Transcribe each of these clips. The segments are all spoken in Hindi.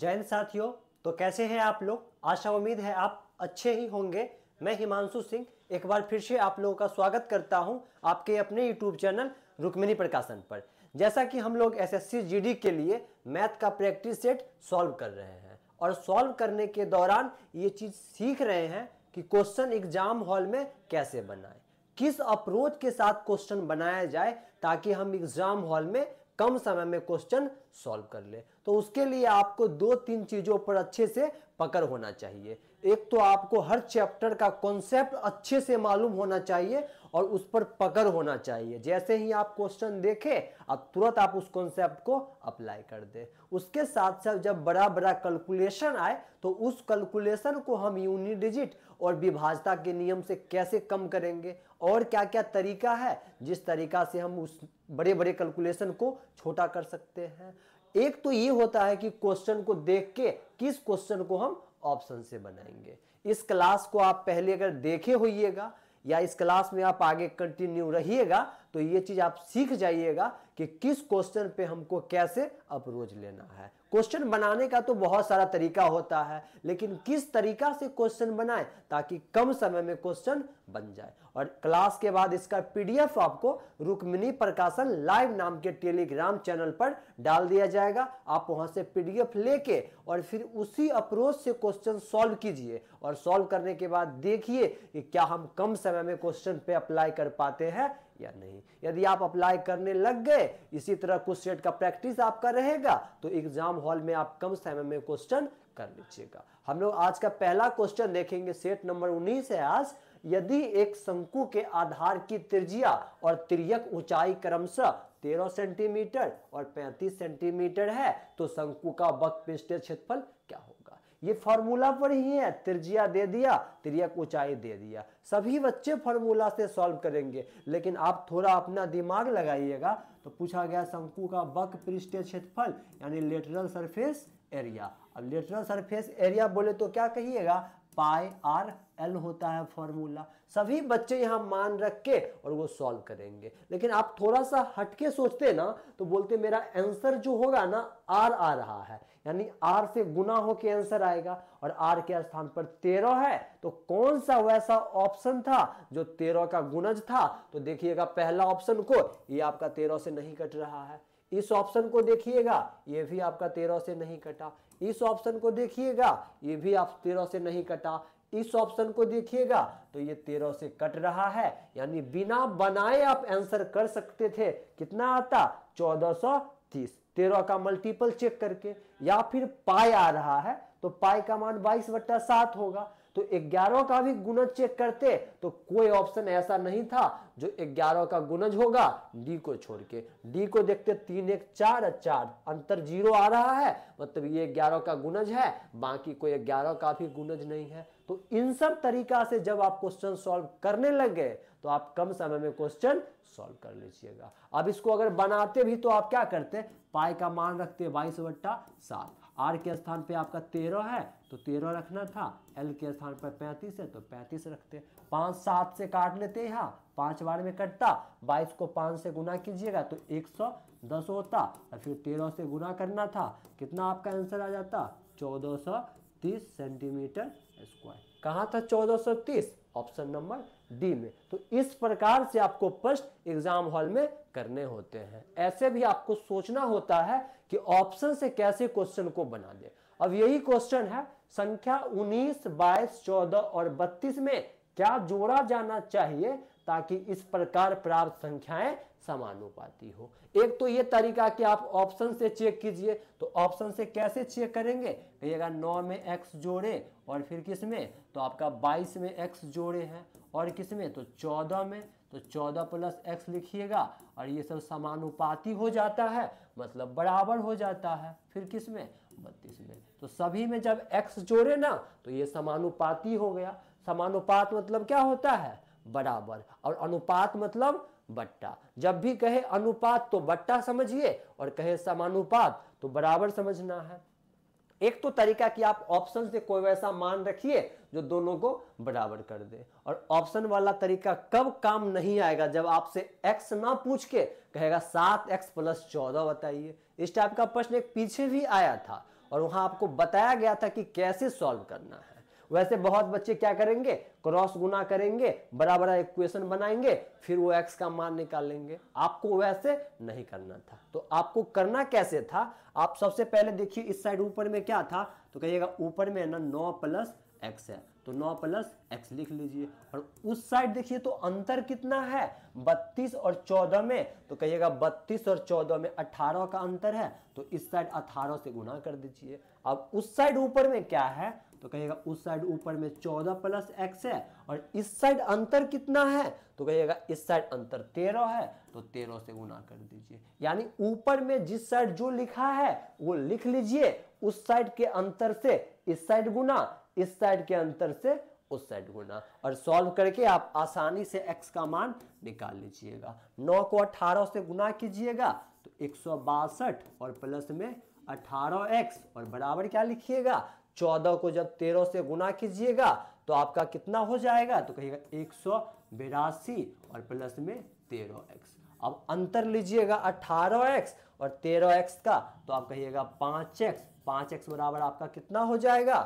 जैन साथियों तो कैसे हैं आप लोग आशा उम्मीद है आप अच्छे ही होंगे मैं हिमांशु सिंह एक बार फिर से आप लोगों का स्वागत करता हूं आपके अपने यूट्यूब चैनल रुक्मिनी प्रकाशन पर जैसा कि हम लोग एसएससी जीडी के लिए मैथ का प्रैक्टिस सेट सॉल्व कर रहे हैं और सॉल्व करने के दौरान ये चीज़ सीख रहे हैं कि क्वेश्चन एग्जाम हॉल में कैसे बनाए किस अप्रोच के साथ क्वेश्चन बनाया जाए ताकि हम एग्जाम हॉल में कम समय में क्वेश्चन सॉल्व कर ले तो उसके लिए आपको दो तीन चीज़ों पर अच्छे से पकड़ होना चाहिए एक तो आपको हर चैप्टर का कॉन्सेप्ट अच्छे से मालूम होना चाहिए और उस पर पकड़ होना चाहिए जैसे ही आप क्वेश्चन देखें अब तुरंत आप उस कॉन्सेप्ट को अप्लाई कर दे उसके साथ साथ जब बड़ा बड़ा कैलकुलेशन आए तो उस कैलकुलेशन को हम यूनिट डिजिट और विभाजता के नियम से कैसे कम करेंगे और क्या क्या तरीका है जिस तरीका से हम उस बड़े बड़े कैलकुलेशन को छोटा कर सकते हैं एक तो ये होता है कि क्वेश्चन को देख के किस क्वेश्चन को हम ऑप्शन से बनाएंगे इस क्लास को आप पहले अगर देखे होइएगा या इस क्लास में आप आगे कंटिन्यू रहिएगा तो ये चीज आप सीख जाइएगा कि किस क्वेश्चन पे हमको कैसे अप्रोच लेना है क्वेश्चन बनाने का तो बहुत सारा तरीका होता है लेकिन किस तरीका से क्वेश्चन बनाए ताकि कम समय में क्वेश्चन बन जाए और क्लास के बाद इसका पीडीएफ आपको रुक्मिनी प्रकाशन लाइव नाम के टेलीग्राम चैनल पर डाल दिया जाएगा आप वहां से पीडीएफ लेके और फिर उसी अप्रोच से क्वेश्चन सॉल्व कीजिए और सॉल्व करने के बाद देखिए कि क्या हम कम समय में क्वेश्चन पे अप्लाई कर पाते हैं या नहीं यदि आप अप्लाई करने लग गए इसी तरह सेट का प्रैक्टिस आपका रहेगा तो एग्जाम हॉल में आप कम समय में क्वेश्चन कर लीजिएगा हम लोग आज का पहला क्वेश्चन देखेंगे सेट नंबर उन्नीस है आज यदि एक शंकु के आधार की त्रिज्या और तिरक ऊंचाई क्रमशः 13 सेंटीमीटर और 35 सेंटीमीटर है तो शंकु का वक्त पृष्ठ क्षेत्रफल क्या हो ये फॉर्मूला पर ही है त्रिज्या दे दिया त्रियक ऊंचाई दे दिया सभी बच्चे फार्मूला से सॉल्व करेंगे लेकिन आप थोड़ा अपना दिमाग लगाइएगा तो पूछा गया शंकु का बक पृष्ठीय क्षेत्रफल यानी लेटरल सरफेस एरिया अब लेटरल सरफेस एरिया बोले तो क्या कहिएगा पाई आर एल होता है फॉर्मूला सभी बच्चे यहाँ मान रख के और वो सॉल्व करेंगे लेकिन आप थोड़ा सा हटके सोचते ना तो बोलते मेरा आंसर जो होगा ना आर आ रहा है यानी आर से गुना होके आंसर आएगा और आर के स्थान पर तेरह है तो कौन सा वैसा ऑप्शन था जो तेरह का गुणज था तो देखिएगा पहला ऑप्शन को ये आपका तेरह से नहीं कट रहा है इस ऑप्शन को देखिएगा ये भी आपका तेरह से नहीं कटा इस ऑप्शन को देखिएगा ये भी आप तेरह से नहीं कटा इस ऑप्शन को देखिएगा तो ये तेरह से कट रहा है यानी बिना बनाए आप आंसर कर सकते थे कितना आता चौदह सौ तीस तेरह का मल्टीपल चेक करके या फिर पाई आ रहा है तो पाई का मान बाईस बट्टा सात होगा तो 11 का भी गुणज चेक करते तो कोई ऑप्शन ऐसा नहीं था जो 11 का गुणज होगा डी को छोड़ के डी को देखते तीन एक चार चार अंतर जीरो आ रहा है मतलब ये 11 का गुणज है बाकी कोई 11 का भी गुणज नहीं है तो इन सब तरीका से जब आप क्वेश्चन सॉल्व करने लग गए तो आप कम समय में क्वेश्चन सॉल्व कर लीजिएगा अब इसको अगर बनाते भी तो आप क्या करते हैं पाई का मान रखते बाईस बट्टा सात आर के स्थान पे आपका तेरह है तो तेरह रखना था एल के स्थान पर पैंतीस है तो पैंतीस रखते पाँच सात से काट लेते यहाँ पाँच बार में कटता बाईस को पाँच से गुना कीजिएगा तो एक सौ दस होता और फिर तेरह से गुना करना था कितना आपका आंसर आ जाता चौदह सौ तीस सेंटीमीटर स्क्वायर कहाँ था चौदह सौ तीस ऑप्शन नंबर डी में तो इस प्रकार से आपको प्रश्न एग्जाम हॉल में करने होते हैं ऐसे भी आपको सोचना होता है कि ऑप्शन से कैसे क्वेश्चन को बना दे अब यही क्वेश्चन है संख्या 19, 22, 14 और 32 में क्या जोड़ा जाना चाहिए ताकि इस प्रकार प्राप्त संख्याएं समानुपाती हो एक तो ये तरीका कि आप ऑप्शन से चेक कीजिए तो ऑप्शन से कैसे चेक करेंगे कहिएगा नौ में एक्स जोड़े और फिर किस में तो आपका बाईस में एक्स जोड़े हैं और किस में तो चौदह में तो चौदह प्लस एक्स लिखिएगा और ये सब समानुपाती हो जाता है मतलब बराबर हो जाता है फिर किस में बत्तीस में तो सभी में जब एक्स जोड़े ना तो ये समानुपाती हो गया समानुपात मतलब क्या होता है बराबर और अनुपात मतलब बट्टा जब भी कहे अनुपात तो बट्टा समझिए और कहे समानुपात तो बराबर समझना है एक तो तरीका कि आप ऑप्शन से कोई वैसा मान रखिए जो दोनों को बराबर कर दे और ऑप्शन वाला तरीका कब काम नहीं आएगा जब आपसे एक्स ना पूछ के कहेगा सात एक्स प्लस चौदह बताइए इस टाइप का प्रश्न एक पीछे भी आया था और वहां आपको बताया गया था कि कैसे सॉल्व करना है वैसे बहुत बच्चे क्या करेंगे क्रॉस गुना करेंगे बड़ा बड़ा इक्वेशन बनाएंगे फिर वो एक्स का मान निकालेंगे आपको वैसे नहीं करना था तो आपको करना कैसे था आप सबसे पहले देखिए इस साइड ऊपर में क्या था तो कहिएगा ऊपर में ना नौ प्लस x है तो 9 प्लस एक्स लिख लीजिए और उस साइड देखिए तो अंतर कितना है 32 और 14 में तो कहिएगा 32 और 14 में 18 का अंतर है तो इस साइड 18 से गुना कर दीजिए अब उस साइड ऊपर में क्या है तो कहिएगा उस साइड ऊपर में 14 प्लस एक्स है और इस साइड अंतर कितना है तो कहिएगा इस साइड अंतर तेरह है तो तेरह से गुना कर दीजिए यानी ऊपर में जिस साइड जो लिखा है वो लिख लीजिए उस साइड के अंतर से इस साइड गुना इस साइड के अंतर से उस साइड गुना और सॉल्व करके आप आसानी से x का मान निकाल लीजिएगा 9 को 18 से गुना कीजिएगा तो एक और प्लस में 18x और बराबर क्या लिखिएगा 14 को जब 13 से गुना कीजिएगा तो आपका कितना हो जाएगा तो कहिएगा एक और प्लस में 13x अब अंतर लीजिएगा 18x और 13x का तो आप कहिएगा 5x पांच एक्स बराबर आपका कितना हो जाएगा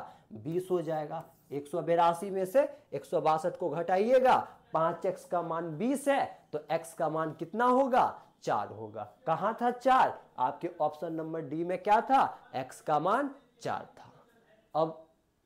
बीस हो जाएगा एक सौ बेरासी में से एक सौ बासठ को घटाइएगा पांच एक्स का मान बीस है तो एक्स का मान कितना होगा चार होगा कहाँ था चार आपके ऑप्शन नंबर डी में क्या था एक्स का मान चार था अब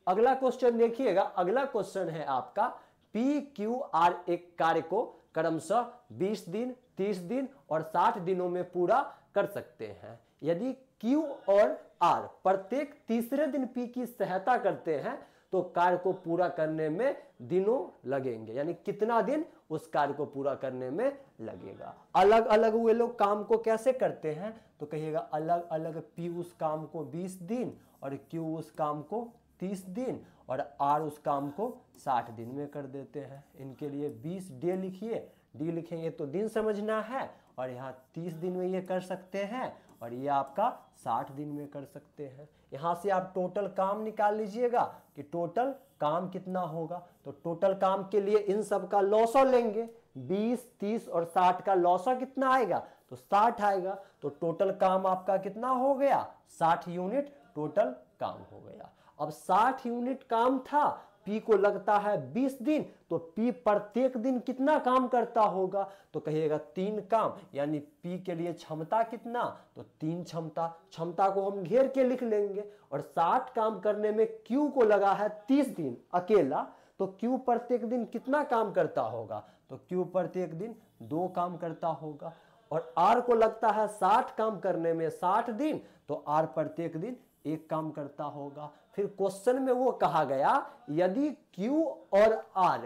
अगला क्वेश्चन देखिएगा अगला क्वेश्चन है आपका पी क्यू आर एक कार्य को क्रमशः 20 दिन 30 दिन और 60 दिनों में पूरा कर सकते हैं यदि क्यू और आर प्रत्येक तीसरे दिन पी की सहायता करते हैं तो कार्य को पूरा करने में दिनों लगेंगे यानी कितना दिन उस कार्य को पूरा करने में लगेगा अलग अलग हुए लोग काम को कैसे करते हैं तो कहिएगा अलग अलग पी उस काम को 20 दिन और क्यू उस काम को 30 दिन और आर उस काम को 60 दिन में कर देते हैं इनके लिए 20 डे लिखिए डी लिखेंगे तो दिन समझना है और यहाँ 30 दिन में ये कर सकते हैं और ये आपका 60 दिन में कर सकते हैं यहाँ से आप टोटल काम निकाल लीजिएगा कि टोटल काम कितना होगा तो टोटल काम के लिए इन सब का लॉसो लेंगे 20, 30 और 60 का लॉसो कितना आएगा तो 60 आएगा तो टोटल काम आपका कितना हो गया 60 यूनिट टोटल काम हो गया अब 60 यूनिट काम था पी को लगता है 20 दिन तो पी प्रत्येक दिन कितना काम करता होगा तो कहिएगा तीन काम यानी पी के लिए क्षमता कितना तो तीन क्षमता क्षमता को हम घेर के लिख लेंगे और 60 काम करने में क्यू को लगा है 30 दिन अकेला तो क्यू प्रत्येक दिन कितना काम करता होगा तो क्यू प्रत्येक दिन दो काम करता होगा और आर को लगता है साठ काम करने में साठ दिन तो आर प्रत्येक दिन एक काम करता होगा फिर क्वेश्चन में वो कहा गया यदि Q और R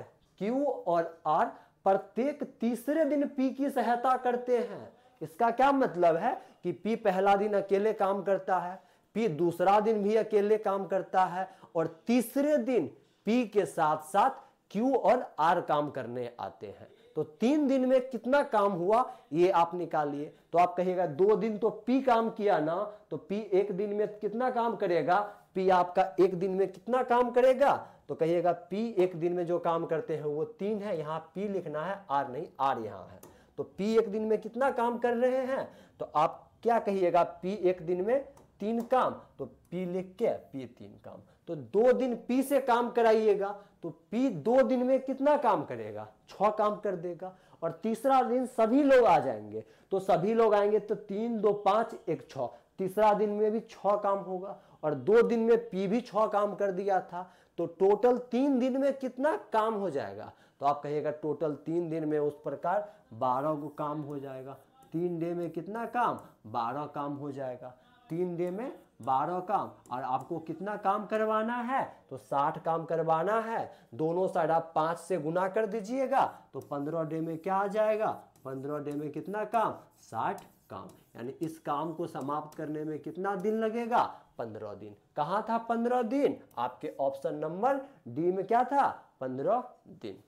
Q और R प्रत्येक तीसरे दिन P की सहायता करते हैं इसका क्या मतलब है कि P पहला दिन अकेले काम करता है P दूसरा दिन भी अकेले काम करता है और तीसरे दिन P के साथ साथ Q और R काम करने आते हैं तो तीन दिन में कितना काम हुआ ये आप निकालिए तो आप कहिएगा दो दिन तो पी काम किया ना तो पी एक दिन में कितना काम करेगा पी आपका एक दिन में कितना काम करेगा तो कहिएगा पी एक दिन में जो काम करते हैं वो तीन है यहाँ पी लिखना है आर नहीं आर यहाँ है तो पी एक दिन में कितना काम कर रहे हैं तो आप क्या कहिएगा पी एक दिन में तीन काम तो पी लिख के पी तीन काम तो दो दिन पी से काम कराइएगा तो पी दो दिन में कितना काम करेगा छ काम कर देगा और तीसरा दिन सभी लोग आ जाएंगे तो सभी लोग आएंगे तो तीन दो पांच एक छ तीसरा दिन में भी छ काम होगा और दो दिन में पी भी छः काम कर दिया था तो टोटल तीन दिन में कितना काम हो जाएगा तो आप कहिएगा टोटल तीन दिन में उस प्रकार बारह को काम हो जाएगा तीन डे में कितना काम बारह काम हो जाएगा तीन डे में बारह काम और आपको कितना काम करवाना है तो साठ काम करवाना है दोनों साइड आप पाँच से गुना कर दीजिएगा तो पंद्रह डे में क्या आ जाएगा पंद्रह डे में कितना काम साठ काम यानी इस काम को समाप्त करने में कितना दिन लगेगा पंद्रह दिन कहा था पंद्रह दिन आपके ऑप्शन नंबर डी में क्या था पंद्रह दिन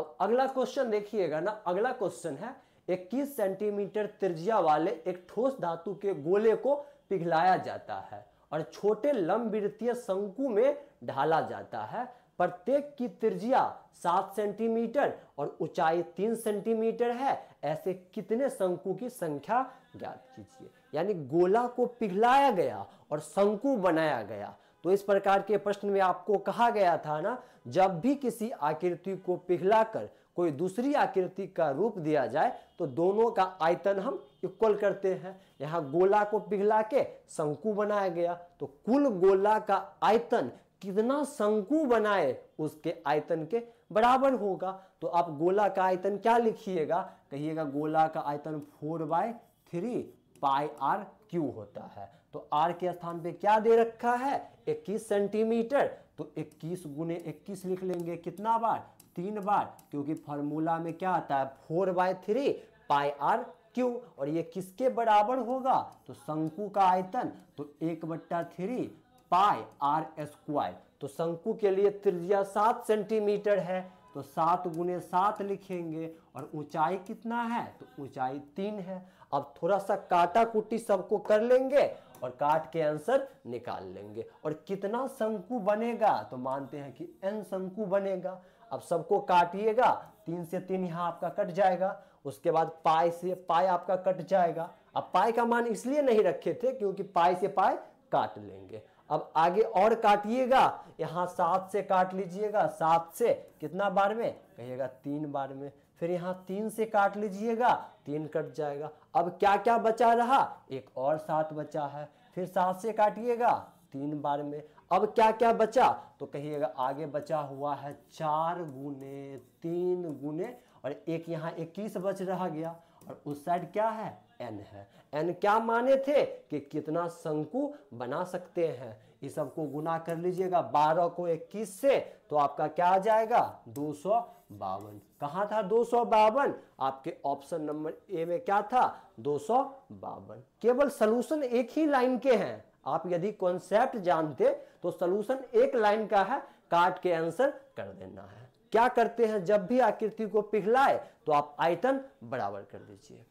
अब अगला क्वेश्चन देखिएगा ना अगला क्वेश्चन है 21 सेंटीमीटर त्रिज्या वाले एक ठोस धातु के गोले को पिघलाया जाता है और छोटे लंब वृत्तीय शंकु में ढाला जाता है प्रत्येक की त्रिज्या सात सेंटीमीटर और ऊंचाई तीन सेंटीमीटर है ऐसे कितने शंकु की संख्या ज्ञात कीजिए यानी गोला को पिघलाया गया और शंकु बनाया गया तो इस प्रकार के प्रश्न में आपको कहा गया था ना जब भी किसी आकृति को पिघलाकर कोई दूसरी आकृति का रूप दिया जाए तो दोनों का आयतन हम इक्वल करते हैं यहाँ गोला को पिघला के शंकु बनाया गया तो कुल गोला का आयतन कितना शंकु बनाए उसके आयतन के बराबर होगा तो आप गोला का आयतन क्या लिखिएगा कहिएगा गोला का आयतन four by three pi R cube होता है तो आर के स्थान पे क्या दे रखा है 21 सेंटीमीटर तो 21 गुने इक्कीस लिख लेंगे कितना बार तीन बार क्योंकि फॉर्मूला में क्या आता है four by three pi R cube और ये किसके बराबर होगा तो शंकु का आयतन तो एक बट्टा थ्री पाई आर स्क्वायर तो शंकु के लिए त्रिज्या सात सेंटीमीटर है तो सात गुने सात लिखेंगे और ऊंचाई कितना है तो ऊंचाई तीन है अब थोड़ा सा काटा कुटी सबको कर लेंगे और काट के आंसर निकाल लेंगे और कितना शंकु बनेगा तो मानते हैं कि एन शंकु बनेगा अब सबको काटिएगा तीन से तीन यहाँ आपका कट जाएगा उसके बाद पाई से पाई आपका कट जाएगा अब पाई का मान इसलिए नहीं रखे थे क्योंकि पाई से पाई काट लेंगे अब आगे और काटिएगा यहाँ सात से काट लीजिएगा सात से कितना बार में कहिएगा तीन बार में फिर यहाँ तीन से काट लीजिएगा तीन कट जाएगा अब क्या क्या बचा रहा एक और सात बचा है फिर सात से काटिएगा तीन बार में अब क्या क्या बचा तो कहिएगा आगे बचा हुआ है चार गुने तीन गुने और एक यहाँ इक्कीस बच रहा गया और उस साइड क्या है एन है एन क्या माने थे कि कितना शंकु बना सकते हैं इस सबको गुना कर लीजिएगा बारह को इक्कीस से तो आपका क्या आ जाएगा दो सौ बावन कहाँ था दो सौ बावन आपके ऑप्शन नंबर ए में क्या था दो सौ बावन केवल सोलूशन एक ही लाइन के हैं आप यदि कॉन्सेप्ट जानते तो सोलूशन एक लाइन का है काट के आंसर कर देना है क्या करते हैं जब भी आकृति को पिघलाए तो आप आयतन बराबर कर दीजिए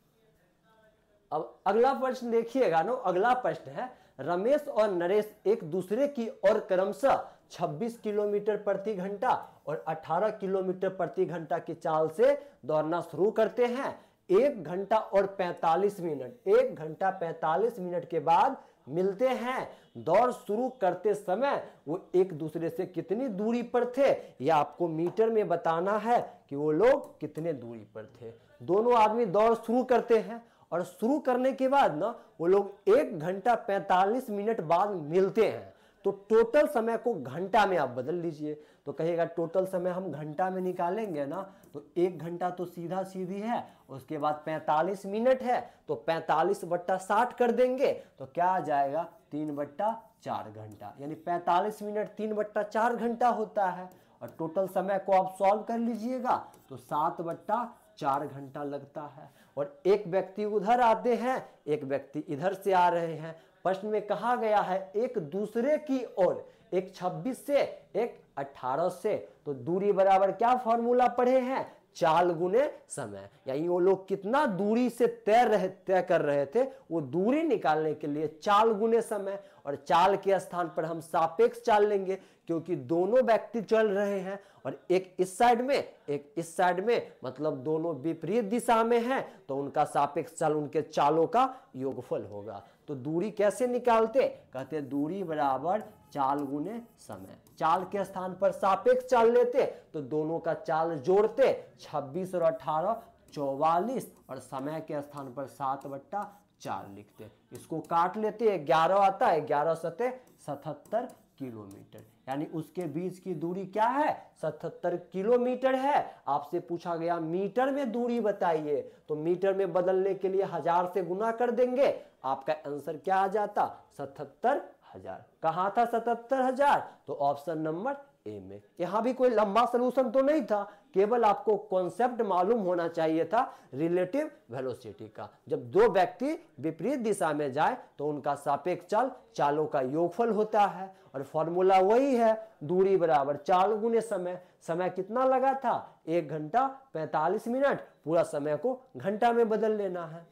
अब अगला प्रश्न देखिएगा नो अगला प्रश्न है रमेश और नरेश एक दूसरे की ओर क्रमशः 26 किलोमीटर प्रति घंटा और 18 किलोमीटर प्रति घंटा की चाल से दौड़ना शुरू करते हैं एक घंटा और 45 मिनट एक घंटा 45 मिनट के बाद मिलते हैं दौड़ शुरू करते समय वो एक दूसरे से कितनी दूरी पर थे या आपको मीटर में बताना है कि वो लोग कितने दूरी पर थे दोनों आदमी दौड़ शुरू करते हैं और शुरू करने के बाद ना वो लोग एक घंटा पैंतालीस मिनट बाद मिलते हैं तो टोटल समय को घंटा में आप बदल लीजिए तो कहेगा टोटल समय हम घंटा में निकालेंगे ना तो एक घंटा तो सीधा सीधी है उसके बाद 45 मिनट है तो 45 बट्टा साठ कर देंगे तो क्या आ जाएगा तीन बट्टा चार घंटा यानी 45 मिनट तीन बट्टा चार घंटा होता है और टोटल समय को आप सॉल्व कर लीजिएगा तो सात बट्टा चार घंटा लगता है और एक व्यक्ति उधर आते हैं एक व्यक्ति इधर से आ रहे हैं प्रश्न में कहा गया है एक दूसरे की ओर एक 26 से एक 18 से तो दूरी बराबर क्या फॉर्मूला पढ़े हैं चाल गुने समय यानी वो लोग कितना दूरी से तैर रहे तय कर रहे थे वो दूरी निकालने के लिए चाल गुने समय और चाल के स्थान पर हम सापेक्ष चाल लेंगे क्योंकि दोनों व्यक्ति चल रहे हैं और एक इस साइड में एक इस साइड में मतलब दोनों विपरीत दिशा में हैं तो उनका सापेक्ष चाल उनके चालों का योगफल होगा तो दूरी कैसे निकालते कहते दूरी बराबर चाल गुने समय चाल के स्थान पर सापेक्ष चाल लेते तो दोनों का चाल जोड़ते 26 और अठारह चौवालीस और समय के स्थान पर सात बट्टा चार लिखते इसको काट लेते ग्यारह आता है ग्यारह सतह सतहत्तर किलोमीटर यानी उसके बीच की दूरी क्या है सतहत्तर किलोमीटर है आपसे पूछा गया मीटर में दूरी बताइए तो मीटर में बदलने के लिए हजार से गुना कर देंगे आपका आंसर क्या आ जाता सतहत्तर हजार कहा था सतहत्तर हजार तो ऑप्शन नंबर ए में यहां भी कोई लंबा सलूशन तो नहीं था केवल आपको कॉन्सेप्ट मालूम होना चाहिए था रिलेटिव वेलोसिटी का जब दो व्यक्ति विपरीत दिशा में जाए तो उनका सापेक्ष चाल चालों का योगफल होता है और फॉर्मूला वही है दूरी बराबर चाल गुने समय समय कितना लगा था एक घंटा पैंतालीस मिनट पूरा समय को घंटा में बदल लेना है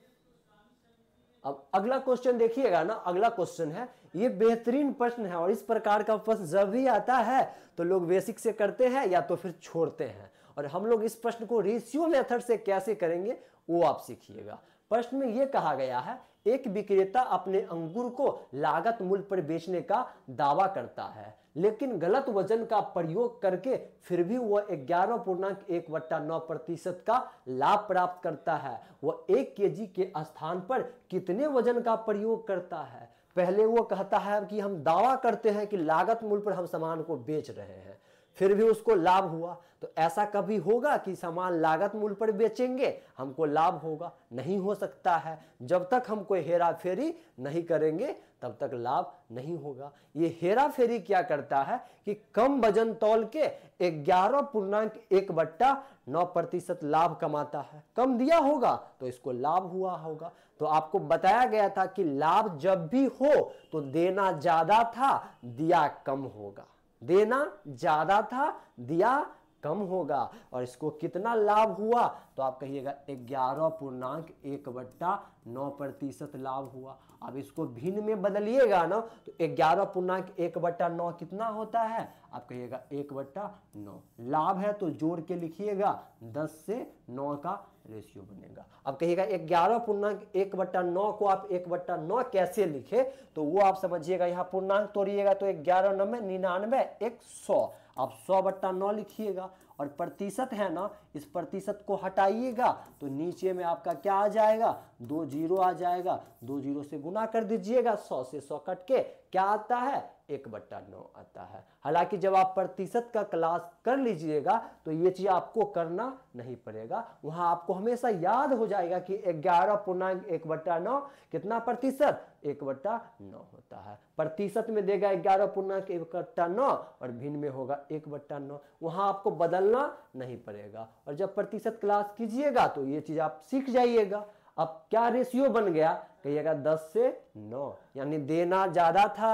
अब अगला क्वेश्चन देखिएगा ना अगला क्वेश्चन है ये बेहतरीन प्रश्न है और इस प्रकार का प्रश्न जब भी आता है तो लोग बेसिक से करते हैं या तो फिर छोड़ते हैं और हम लोग इस प्रश्न को रेशियो मेथड से कैसे करेंगे वो आप सीखिएगा प्रश्न में यह कहा गया है एक विक्रेता अपने अंगूर को लागत मूल्य पर बेचने का दावा करता है लेकिन गलत वजन का प्रयोग करके फिर भी वह ग्यारह पूर्णांक एक वट्टा नौ प्रतिशत का लाभ प्राप्त करता है वह एक केजी के स्थान पर कितने वजन का प्रयोग करता है पहले वो कहता है कि हम दावा करते हैं कि लागत मूल्य पर हम सामान को बेच रहे हैं फिर भी उसको लाभ हुआ तो ऐसा कभी होगा कि सामान लागत मूल्य पर बेचेंगे हमको लाभ होगा नहीं हो सकता है जब तक हम कोई हेरा फेरी नहीं करेंगे तब तक लाभ नहीं होगा ये हेरा फेरी क्या करता है कि कम वजन तौल के ग्यारह पूर्णांक एक बट्टा नौ प्रतिशत लाभ कमाता है कम दिया होगा तो इसको लाभ हुआ होगा तो आपको बताया गया था कि लाभ जब भी हो तो देना ज्यादा था दिया कम होगा देना ज्यादा था दिया कम होगा और इसको कितना लाभ हुआ तो आप कहिएगा ग्यारह पूर्णांक एक बट्टा नौ प्रतिशत लाभ हुआ अब इसको भिन्न में बदलिएगा ना तो ग्यारह पूर्णांक एक बट्टा नौ कितना होता है आप कहिएगा एक बट्टा नौ लाभ है तो जोड़ के लिखिएगा दस से नौ का रेशियो बनेगा अब कहिएगा ग्यारह पूर्णांक एक बट्टा नौ को आप एक बट्टा नौ कैसे लिखे तो वो आप समझिएगा यहाँ पूर्णांक तोड़िएगा तो ग्यारह नब्बे निन्यानवे एक सौ आप सौ बट्टा नौ लिखिएगा और प्रतिशत है ना इस प्रतिशत को हटाइएगा तो नीचे में आपका क्या आ जाएगा दो जीरो आ जाएगा दो जीरो से गुना कर दीजिएगा सौ से सौ कट के क्या आता है एक बट्टा नौ आता है हालांकि जब आप प्रतिशत का क्लास कर लीजिएगा तो ये चीज आपको करना नहीं पड़ेगा वहां आपको हमेशा याद हो जाएगा कि ग्यारह पूर्णांक एक बट्टा नौ कितना प्रतिशत एक बट्टा नौ होता है प्रतिशत में देगा ग्यारह पूर्णांक एक बट्टा नौ और भिन्न में होगा एक बट्टा नौ वहां आपको बदलना नहीं पड़ेगा और जब प्रतिशत क्लास कीजिएगा तो ये चीज आप सीख जाइएगा अब क्या रेशियो बन गया कहिएगा दस से नौ यानी देना ज़्यादा था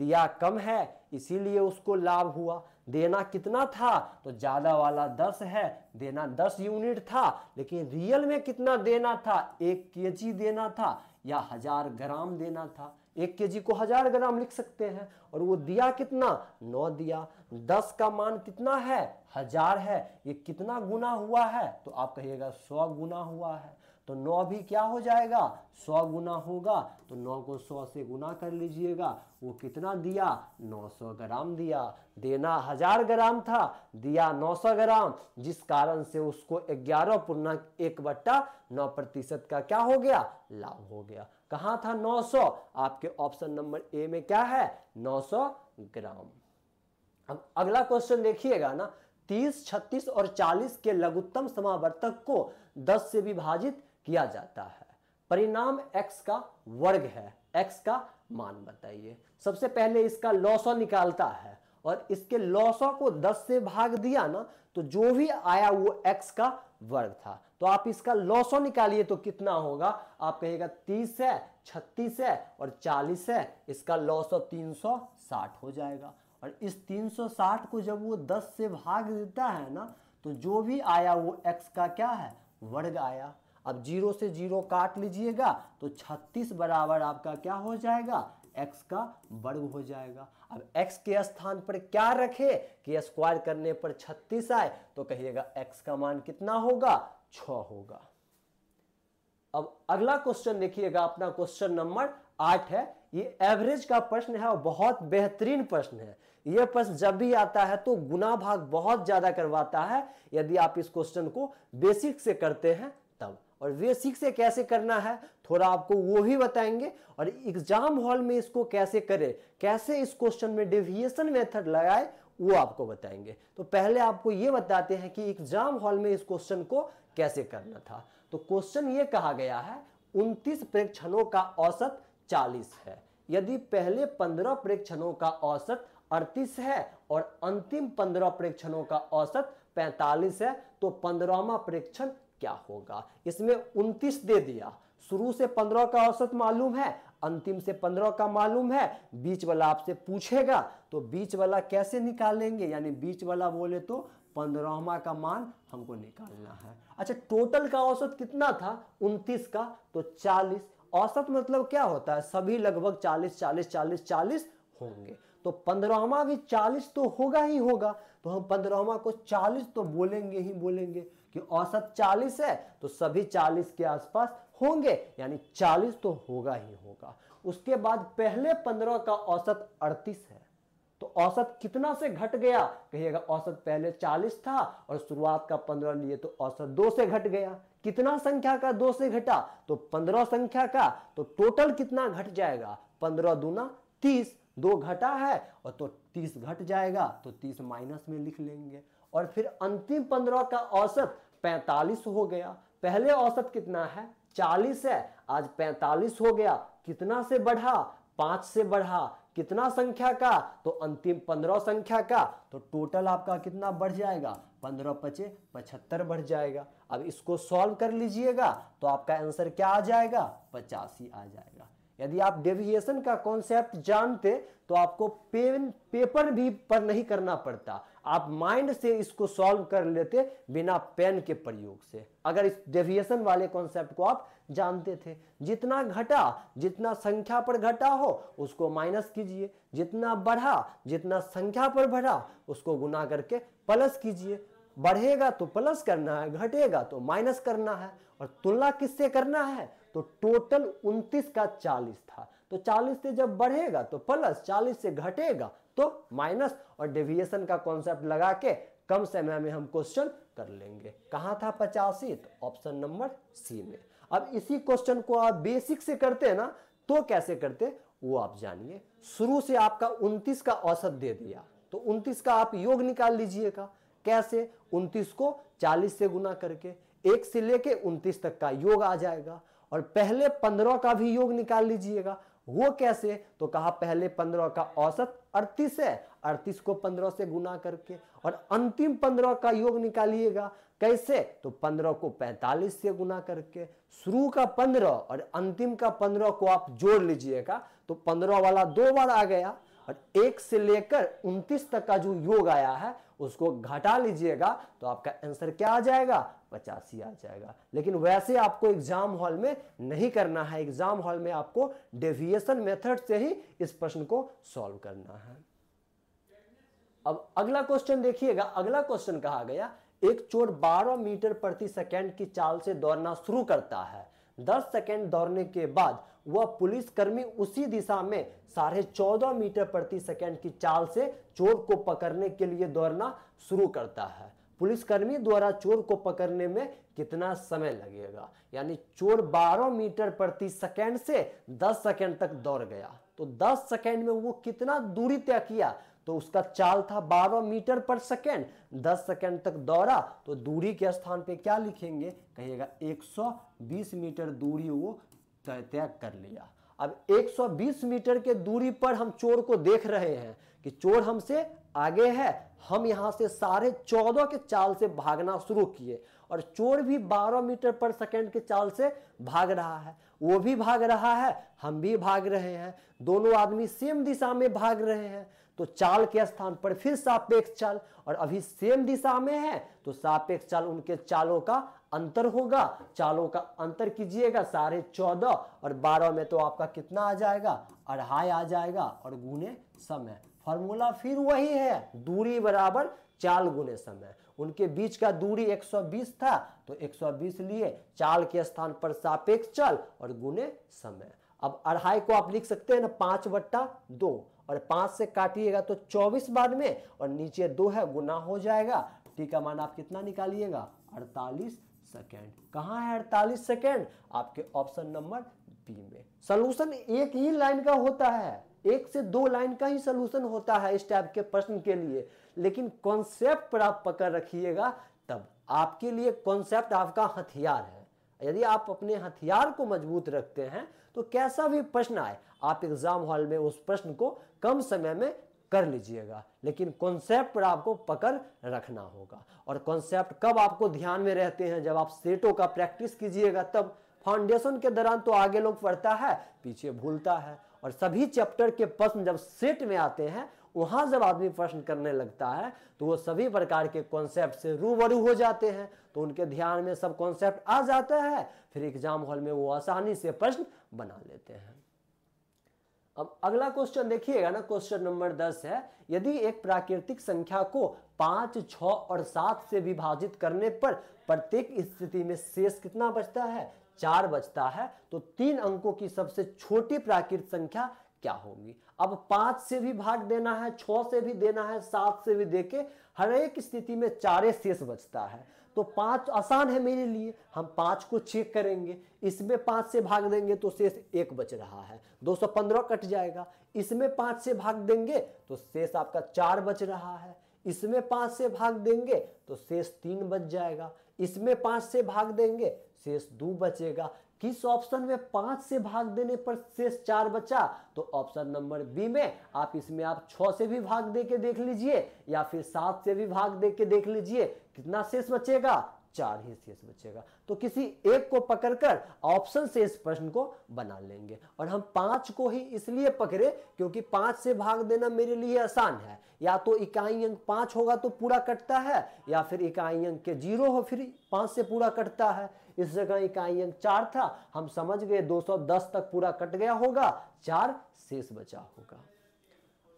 दिया कम है इसीलिए उसको लाभ हुआ देना कितना था तो ज़्यादा वाला दस है देना दस यूनिट था लेकिन रियल में कितना देना था एक के देना था या हजार ग्राम देना था एक के को हजार ग्राम लिख सकते हैं और वो दिया कितना नौ दिया दस का मान कितना है हजार है ये कितना गुना हुआ है तो आप कहिएगा सौ गुना हुआ है तो नौ भी क्या हो जाएगा सौ गुना होगा तो नौ को सौ से गुना कर लीजिएगा वो कितना दिया 900 ग्राम दिया देना हजार ग्राम था दिया 900 ग्राम जिस कारण से उसको ग्यारह पूर्णांक एक बट्टा नौ प्रतिशत का क्या हो गया लाभ हो गया कहाँ था 900 आपके ऑप्शन नंबर ए में क्या है 900 ग्राम अब अगला क्वेश्चन देखिएगा ना 30, 36 और 40 के लघुत्तम समावर्तक को 10 से विभाजित किया जाता है परिणाम x का वर्ग है x का मान बताइए सबसे पहले इसका लॉसो निकालता है और इसके लॉसो को 10 से भाग दिया ना तो जो भी आया वो x का वर्ग था तो आप इसका लॉसो निकालिए तो कितना होगा आप कहेगा 30 है 36 है और 40 है इसका लॉसो 360 हो जाएगा और इस 360 को जब वो 10 से भाग देता है ना तो जो भी आया वो x का क्या है वर्ग आया अब जीरो से जीरो काट लीजिएगा तो छत्तीस बराबर आपका क्या हो जाएगा x का वर्ग हो जाएगा अब x के स्थान पर क्या रखे कि स्क्वायर करने पर 36 आए तो कहिएगा x का मान कितना होगा 6 होगा अब अगला क्वेश्चन देखिएगा अपना क्वेश्चन नंबर आठ है ये एवरेज का प्रश्न है और बहुत बेहतरीन प्रश्न है यह प्रश्न जब भी आता है तो गुना भाग बहुत ज्यादा करवाता है यदि आप इस क्वेश्चन को बेसिक से करते हैं और बेसिक से कैसे करना है थोड़ा आपको वो भी बताएंगे और एग्जाम हॉल में इसको कैसे करें कैसे इस क्वेश्चन में डेविएशन मेथड लगाए वो आपको बताएंगे तो पहले आपको ये बताते हैं कि एग्जाम हॉल में इस क्वेश्चन को कैसे करना था तो क्वेश्चन ये कहा गया है उनतीस प्रेक्षणों का औसत चालीस है यदि पहले पंद्रह प्रेक्षणों का औसत अड़तीस है और अंतिम पंद्रह प्रेक्षणों का औसत 45 है तो पंद्रहवा प्रेक्षण क्या होगा इसमें उन्तीस दे दिया शुरू से पंद्रह का औसत मालूम है अंतिम से पंद्रह का मालूम है बीच वाला आपसे पूछेगा तो बीच वाला कैसे निकालेंगे यानी बीच वाला बोले तो पंद्रहवा का मान हमको निकालना है अच्छा टोटल का औसत कितना था उन्तीस का तो चालीस औसत मतलब क्या होता है सभी लगभग चालीस चालीस चालीस चालीस होंगे तो पंद्रहवा भी चालीस तो होगा ही होगा तो हम पंद्रहवा को चालीस तो बोलेंगे ही बोलेंगे कि औसत 40 है तो सभी 40 के आसपास होंगे यानी 40 तो होगा ही होगा उसके बाद पहले 15 का औसत 38 है तो औसत कितना से घट गया कहिएगा औसत पहले 40 था और शुरुआत का 15 लिए तो औसत दो से घट गया कितना संख्या का दो से घटा तो 15 संख्या का तो टोटल कितना घट जाएगा 15 दूना 30 दो घटा है और तो 30 घट जाएगा तो 30 माइनस में लिख लेंगे और फिर अंतिम पंद्रह का औसत पैंतालीस हो गया पहले औसत कितना है चालीस है आज पैंतालीस हो गया कितना से बढ़ा पांच से बढ़ा कितना संख्या का तो अंतिम पंद्रह संख्या का तो टोटल आपका कितना बढ़ जाएगा पंद्रह पचे पचहत्तर बढ़ जाएगा अब इसको सॉल्व कर लीजिएगा तो आपका आंसर क्या आ जाएगा पचासी आ जाएगा यदि आप डेविएशन का कॉन्सेप्ट जानते तो आपको पेन पेपर भी पर नहीं करना पड़ता आप माइंड से इसको सॉल्व कर लेते बिना पेन के प्रयोग से अगर इस डेविएशन वाले कॉन्सेप्ट को आप जानते थे जितना घटा जितना संख्या पर घटा हो उसको माइनस कीजिए जितना बढ़ा जितना संख्या पर बढ़ा उसको गुना करके प्लस कीजिए बढ़ेगा तो प्लस करना है घटेगा तो माइनस करना है और तुलना किससे करना है तो टोटल 29 का 40 था तो 40 से जब बढ़ेगा तो प्लस 40 से घटेगा तो माइनस और डेविएशन का कॉन्सेप्ट लगा के कम समय में हम क्वेश्चन कर लेंगे कहाँ था पचासी तो ऑप्शन नंबर सी में अब इसी क्वेश्चन को आप बेसिक से करते हैं ना तो कैसे करते वो आप जानिए शुरू से आपका 29 का औसत दे दिया तो 29 का आप योग निकाल लीजिएगा कैसे 29 को 40 से गुना करके एक से लेके 29 तक का योग आ जाएगा और पहले 15 का भी योग निकाल लीजिएगा वो कैसे तो कहा पहले 15 का औसत अड़तीस है अड़तीस को पंद्रह से गुना करके और अंतिम पंद्रह का योग निकालिएगा कैसे तो पंद्रह को पैंतालीस से गुना करके शुरू का पंद्रह और अंतिम का पंद्रह को आप जोड़ लीजिएगा तो पंद्रह वाला दो बार आ गया और एक से लेकर उनतीस तक का जो योग आया है उसको घटा लीजिएगा तो आपका आंसर क्या आ जाएगा पचासी आ जाएगा लेकिन वैसे आपको एग्जाम हॉल में नहीं करना है एग्जाम हॉल में आपको डेविएशन मेथड से ही इस प्रश्न को सॉल्व करना है अब अगला क्वेश्चन देखिएगा अगला क्वेश्चन कहा गया एक चोर 12 मीटर प्रति सेकंड की चाल से दौड़ना शुरू करता है 10 सेकंड दौड़ने के बाद वह पुलिसकर्मी उसी दिशा में साढ़े चौदह मीटर प्रति सेकंड की चाल से चोर को पकड़ने के लिए दौड़ना शुरू करता है पुलिसकर्मी द्वारा चोर को पकड़ने में कितना समय लगेगा यानी चोर 12 मीटर प्रति सेकेंड से 10 सेकेंड तक दौड़ गया तो 10 सेकेंड में वो कितना दूरी तय किया तो उसका चाल था 12 मीटर पर सेकेंड 10 सेकेंड तक दौड़ा तो दूरी के स्थान पे क्या लिखेंगे कहिएगा 120 मीटर दूरी वो तय कर लिया अब 120 मीटर के दूरी पर हम चोर को देख रहे हैं कि चोर हमसे आगे है हम यहाँ से साढ़े चौदह के चाल से भागना शुरू किए और चोर भी बारह मीटर पर सेकंड के चाल से भाग रहा है वो भी भाग रहा है हम भी भाग रहे हैं दोनों आदमी सेम दिशा में भाग रहे हैं तो चाल के स्थान पर फिर सापेक्ष चाल और अभी सेम दिशा में है तो सापेक्ष चाल उनके चालों का अंतर होगा चालों का अंतर कीजिएगा साढ़े चौदह और बारह में तो आपका कितना आ जाएगा अढ़ाई आ जाएगा और गुने समय फॉर्मूला फिर वही है दूरी बराबर चाल गुने समय उनके बीच का दूरी 120 था तो 120 लिए चाल के स्थान पर सापेक्ष चल और गुने समय अब अढ़ाई को आप लिख सकते हैं ना पांच बट्टा दो और पांच से काटिएगा तो चौबीस बाद में और नीचे दो है गुना हो जाएगा टी का मान आप कितना निकालिएगा अड़तालीस सेकेंड कहाँ है अड़तालीस सेकेंड आपके ऑप्शन नंबर बी में सोलूशन एक ही लाइन का होता है एक से दो लाइन का ही सोल्यूशन होता है इस टाइप के प्रश्न के लिए लेकिन कॉन्सेप्ट पर आप पकड़ रखिएगा तब आपके लिए कॉन्सेप्ट आपका हथियार है यदि आप अपने हथियार को मजबूत रखते हैं तो कैसा भी प्रश्न आए आप एग्जाम हॉल में उस प्रश्न को कम समय में कर लीजिएगा लेकिन कॉन्सेप्ट पर आपको पकड़ रखना होगा और कॉन्सेप्ट कब आपको ध्यान में रहते हैं जब आप सेटों का प्रैक्टिस कीजिएगा तब फाउंडेशन के दौरान तो आगे लोग पढ़ता है पीछे भूलता है और सभी चैप्टर के प्रश्न जब सेट में आते हैं वहां जब आदमी प्रश्न करने लगता है तो वो सभी प्रकार के कॉन्सेप्ट से रूबरू हो जाते हैं तो उनके ध्यान में सब कॉन्सेप्ट आ जाता है फिर एग्जाम हॉल में वो आसानी से प्रश्न बना लेते हैं अब अगला क्वेश्चन देखिएगा ना क्वेश्चन नंबर दस है यदि एक प्राकृतिक संख्या को पांच छ और सात से विभाजित करने पर प्रत्येक स्थिति में शेष कितना बचता है चार बचता है तो तीन अंकों की सबसे छोटी प्राकृत संख्या क्या होगी अब पांच से भी भाग देना है छ से भी देना है सात से भी देके हर एक स्थिति में चारे शेष बचता है तो पांच आसान है मेरे लिए हम पांच को चेक करेंगे इसमें पांच से भाग देंगे तो शेष एक बच रहा है 215 कट जाएगा इसमें पांच से भाग देंगे तो शेष आपका चार बच रहा है इसमें पांच से भाग देंगे तो शेष तीन बच जाएगा इसमें पांच से भाग देंगे शेष दो बचेगा किस ऑप्शन में पांच से भाग देने पर शेष चार बचा तो ऑप्शन नंबर बी में आप इसमें आप छ से भी भाग दे के देख लीजिए या फिर सात से भी भाग दे के देख लीजिए कितना शेष बचेगा चार ही शेष बचेगा तो किसी एक को पकड़कर ऑप्शन से इस प्रश्न को बना लेंगे और हम पांच को ही इसलिए पकड़े क्योंकि पांच से भाग देना मेरे लिए आसान है या तो इकाई अंक पांच होगा तो पूरा कटता है या फिर इकाई अंक के जीरो हो फिर पांच से पूरा कटता है इस जगह इकाई अंक चार था हम समझ गए 210 तक पूरा कट गया होगा चार शेष बचा होगा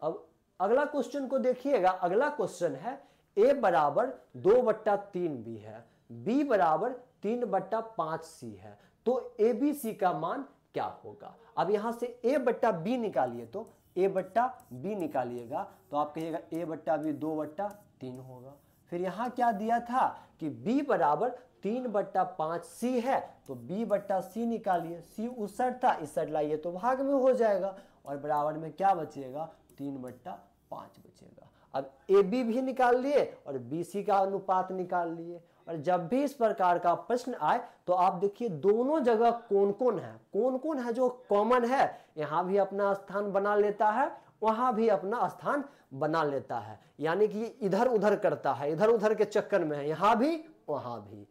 अब अगला क्वेश्चन को देखिएगा अगला क्वेश्चन है ए बराबर दो बट्टा तीन भी है बी बराबर तीन बट्टा पांच सी है तो ए बी सी का मान क्या होगा अब यहां से ए बट्टा बी निकालिए तो ए बट्टा बी निकालिएगा तो आप कहिएगा ए बट्टा बी दो बट्टा तीन होगा फिर यहाँ क्या दिया था कि b बराबर तीन बट्टा पाँच सी है तो b बट्टा सी निकालिए c उस साइड था इस साइड लाइए तो भाग में हो जाएगा और बराबर में क्या बचेगा तीन बट्टा पाँच बचेगा अब ए बी भी निकाल लिए और बी सी का अनुपात निकाल लिए और जब भी इस प्रकार का प्रश्न आए तो आप देखिए दोनों जगह कौन कौन है कौन कौन है जो कॉमन है यहाँ भी अपना स्थान बना लेता है वहां भी अपना स्थान बना लेता है यानी कि इधर उधर करता है इधर उधर के चक्कर में है यहाँ भी वहां भी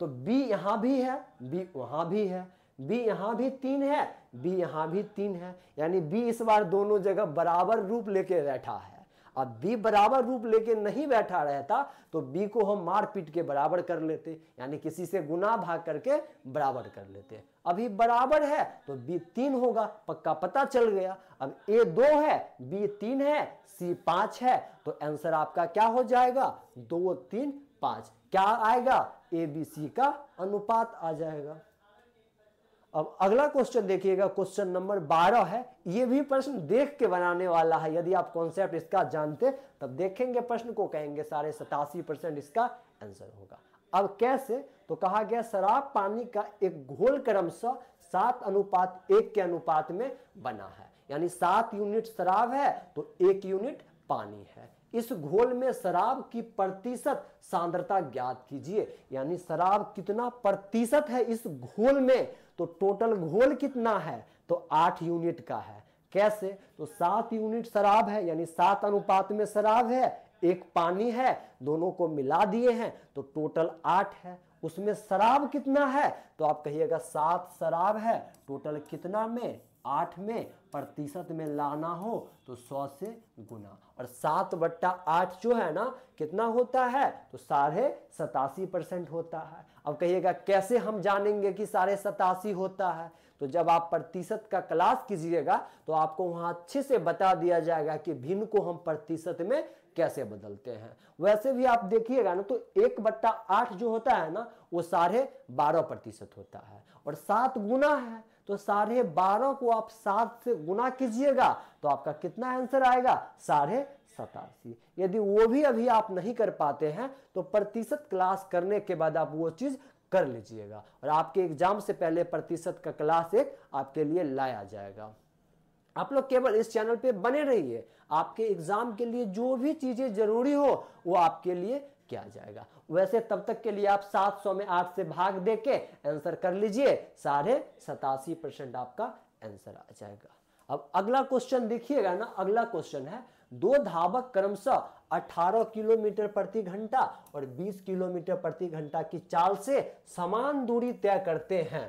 तो बी यहाँ भी है बी वहां भी है बी यहाँ भी तीन है बी यहाँ भी तीन है यानी बी इस बार दोनों जगह बराबर रूप लेके बैठा है और बी बराबर रूप लेके नहीं बैठा रहता तो बी को हम मार पीट के बराबर कर लेते यानी किसी से गुना भाग करके बराबर कर लेते अभी बराबर है तो बी तीन होगा पक्का पता चल गया अब ए दो है बी तीन है सी पांच है तो आंसर आपका क्या हो जाएगा दो तीन पांच क्या आएगा ए बी सी का अनुपात आ जाएगा अब अगला क्वेश्चन देखिएगा क्वेश्चन नंबर 12 है ये भी प्रश्न देख के बनाने वाला है यदि आप कॉन्सेप्ट इसका जानते तब देखेंगे प्रश्न को कहेंगे सारे सतासी परसेंट इसका आंसर होगा अब कैसे तो कहा गया शराब पानी का एक घोल क्रम सात अनुपात एक के अनुपात में बना है यानी सात यूनिट शराब है तो एक यूनिट पानी है इस घोल में शराब की प्रतिशत सांद्रता ज्ञात कीजिए यानी शराब कितना प्रतिशत है इस घोल में तो टोटल घोल कितना है तो आठ यूनिट का है कैसे तो सात यूनिट शराब है यानी सात अनुपात में शराब है एक पानी है दोनों को मिला दिए हैं तो टोटल आठ है उसमें शराब कितना है तो आप कहिएगा सात शराब है टोटल कितना में आठ में प्रतिशत में लाना हो तो सौ से गुना और सात बट्टा आठ जो है ना कितना होता है तो साढ़े सतासी परसेंट होता है अब कहिएगा कैसे हम जानेंगे कि साढ़े सतासी होता है तो जब आप प्रतिशत का क्लास कीजिएगा तो आपको वहां अच्छे से बता दिया जाएगा कि भिन्न को हम प्रतिशत में कैसे बदलते हैं वैसे भी आप देखिएगा ना तो एक बट्टा आठ जो होता है ना वो साढ़े बारह प्रतिशत होता है और सात गुना है तो साढ़े बारह को आप सात से गुना कीजिएगा तो आपका कितना आंसर आएगा साढ़े सतासी यदि वो भी अभी आप नहीं कर पाते हैं तो प्रतिशत क्लास करने के बाद आप वो चीज़ कर लीजिएगा और आपके एग्जाम से पहले प्रतिशत का क्लास एक आपके लिए लाया जाएगा आप लोग केवल इस चैनल पे बने रहिए आपके एग्जाम के लिए जो भी चीजें जरूरी हो वो आपके लिए किया जाएगा वैसे तब तक के लिए आप 700 में 8 से भाग दे के आंसर कर लीजिए साढ़े सतासी परसेंट आपका आंसर आ जाएगा अब अगला क्वेश्चन देखिएगा ना अगला क्वेश्चन है दो धावक क्रमशः 18 किलोमीटर प्रति घंटा और 20 किलोमीटर प्रति घंटा की चाल से समान दूरी तय करते हैं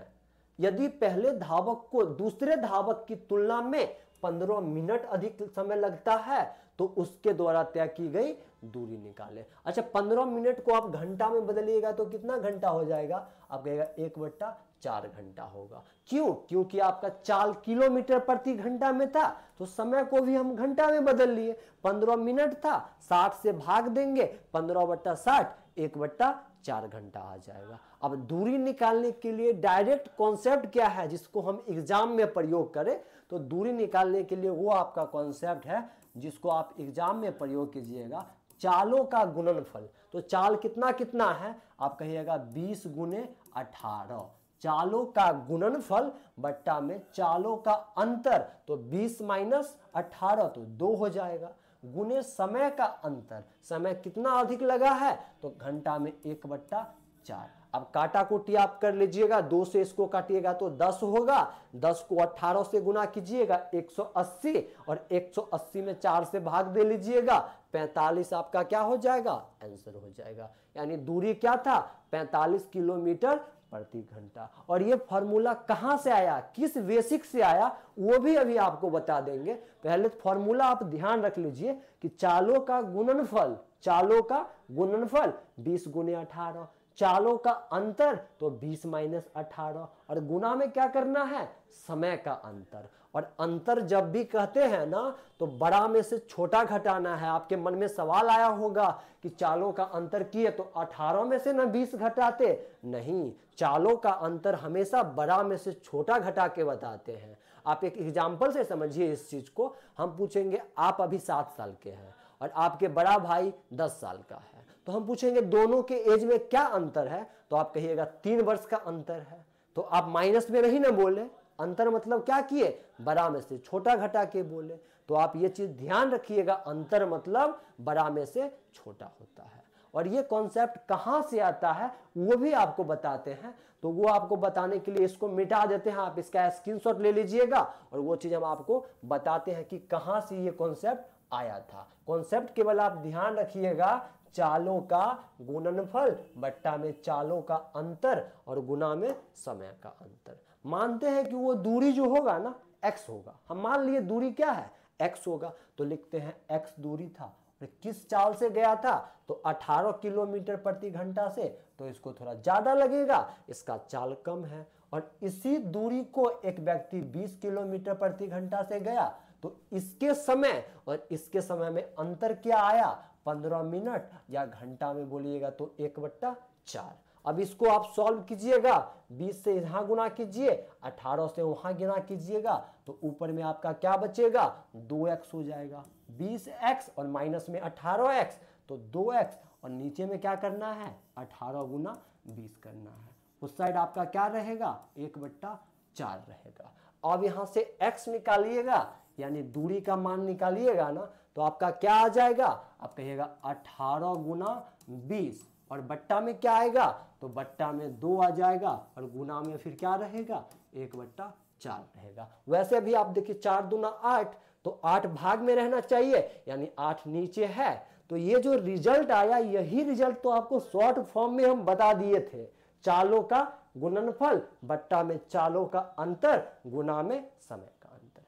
यदि पहले धावक को दूसरे धावक की तुलना में 15 मिनट अधिक समय लगता है तो उसके द्वारा तय की गई दूरी निकाले अच्छा पंद्रह मिनट को आप घंटा में बदलिएगा तो कितना घंटा हो जाएगा आप कहेगा एक बट्टा चार घंटा होगा क्यों क्योंकि आपका चार किलोमीटर प्रति घंटा में था तो समय को भी हम घंटा में बदल लिए पंद्रह मिनट था साठ से भाग देंगे पंद्रह बट्टा साठ एक बट्टा चार घंटा आ जाएगा अब दूरी निकालने के लिए डायरेक्ट कॉन्सेप्ट क्या है जिसको हम एग्जाम में प्रयोग करें तो दूरी निकालने के लिए वो आपका कॉन्सेप्ट है जिसको आप एग्जाम में प्रयोग कीजिएगा चालों का गुणनफल तो चाल कितना कितना है आप कहिएगा बीस गुने अठारह चालों का गुणनफल बट्टा में चालों का अंतर तो 20 माइनस अठारह तो दो हो जाएगा गुने समय का अंतर समय कितना अधिक लगा है तो घंटा में एक बट्टा चार अब काटा कोटी आप कर लीजिएगा दो से इसको काटिएगा तो दस होगा दस को अट्ठारह से गुना कीजिएगा एक सौ अस्सी और एक सौ अस्सी में चार से भाग दे लीजिएगा पैंतालीस आपका क्या हो जाएगा आंसर हो जाएगा यानी दूरी क्या था पैंतालीस किलोमीटर प्रति घंटा और ये फॉर्मूला कहाँ से आया किस बेसिक से आया वो भी अभी आपको बता देंगे पहले फॉर्मूला आप ध्यान रख लीजिए कि चालों का गुणनफल चालों का गुणनफल 20 गुने अठारह चालों का अंतर तो 20 माइनस अठारह और गुना में क्या करना है समय का अंतर और अंतर जब भी कहते हैं ना तो बड़ा में से छोटा घटाना है आपके मन में सवाल आया होगा कि चालों का अंतर किए तो 18 में से ना 20 घटाते नहीं चालों का अंतर हमेशा बड़ा में से छोटा घटा के बताते हैं आप एक एग्जाम्पल से समझिए इस चीज़ को हम पूछेंगे आप अभी सात साल के हैं और आपके बड़ा भाई दस साल का है तो हम पूछेंगे दोनों के एज में क्या अंतर है तो आप कहिएगा तीन वर्ष का अंतर है तो आप माइनस में नहीं ना बोले अंतर मतलब क्या किए बड़ा में से छोटा घटा के बोले तो आप ये चीज़ ध्यान रखिएगा अंतर मतलब बड़ा में से छोटा होता है और ये कॉन्सेप्ट कहाँ से आता है वो भी आपको बताते हैं तो वो आपको बताने के लिए इसको मिटा देते हैं आप इसका स्क्रीनशॉट ले लीजिएगा और वो चीज़ हम आपको बताते हैं कि कहाँ से ये कॉन्सेप्ट आया था कॉन्सेप्ट केवल आप ध्यान रखिएगा चालों का गुणनफल बट्टा में चालों का अंतर और गुना में समय का अंतर मानते हैं कि वो दूरी जो होगा ना एक्स होगा हम मान लिए दूरी क्या है एक्स होगा तो लिखते हैं एक्स दूरी था और किस चाल से गया था तो 18 किलोमीटर प्रति घंटा से तो इसको थोड़ा ज़्यादा लगेगा इसका चाल कम है और इसी दूरी को एक व्यक्ति 20 किलोमीटर प्रति घंटा से गया तो इसके समय और इसके समय में अंतर क्या आया 15 मिनट या घंटा में बोलिएगा तो एक बट्टा चार अब इसको आप सॉल्व कीजिएगा 20 से यहाँ गुना कीजिए 18 से वहाँ गुना कीजिएगा तो ऊपर में आपका क्या बचेगा 2x हो जाएगा 20x और माइनस में 18x तो 2x और नीचे में क्या करना है 18 गुना बीस करना है उस साइड आपका क्या रहेगा एक बट्टा चार रहेगा अब यहाँ से x निकालिएगा यानी दूरी का मान निकालिएगा ना तो आपका क्या आ जाएगा आप कहिएगा अठारह गुना बीस और बट्टा में क्या आएगा तो बट्टा में दो आ जाएगा और गुना में फिर क्या रहेगा एक बट्टा चार रहेगा वैसे भी आप देखिए चार दूना आठ तो आठ भाग में रहना चाहिए यानी आठ नीचे है तो ये जो रिजल्ट आया यही रिजल्ट तो आपको शॉर्ट फॉर्म में हम बता दिए थे चालों का गुणनफल बट्टा में चालों का अंतर गुना में समय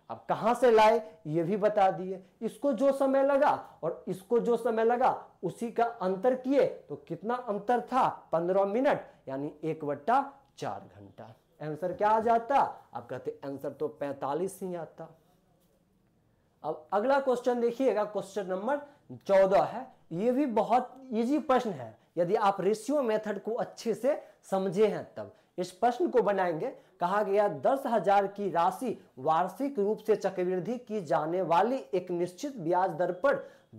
अब कहां से लाए ये भी बता दिए इसको जो समय लगा और इसको जो समय लगा उसी का अंतर किए तो कितना अंतर था पंद्रह मिनट यानी एक बट्टा चार घंटा आंसर क्या आ जाता आप कहते आंसर तो पैंतालीस ही आता अब अगला क्वेश्चन देखिएगा क्वेश्चन नंबर चौदह है ये भी बहुत इजी प्रश्न है यदि आप रेशियो मेथड को अच्छे से समझे हैं तब इस प्रश्न को बनाएंगे कहा गया दस हजार की राशि वार्षिक रूप से चक्रवृद्धि की जाने वाली एक निश्चित ब्याज दर पर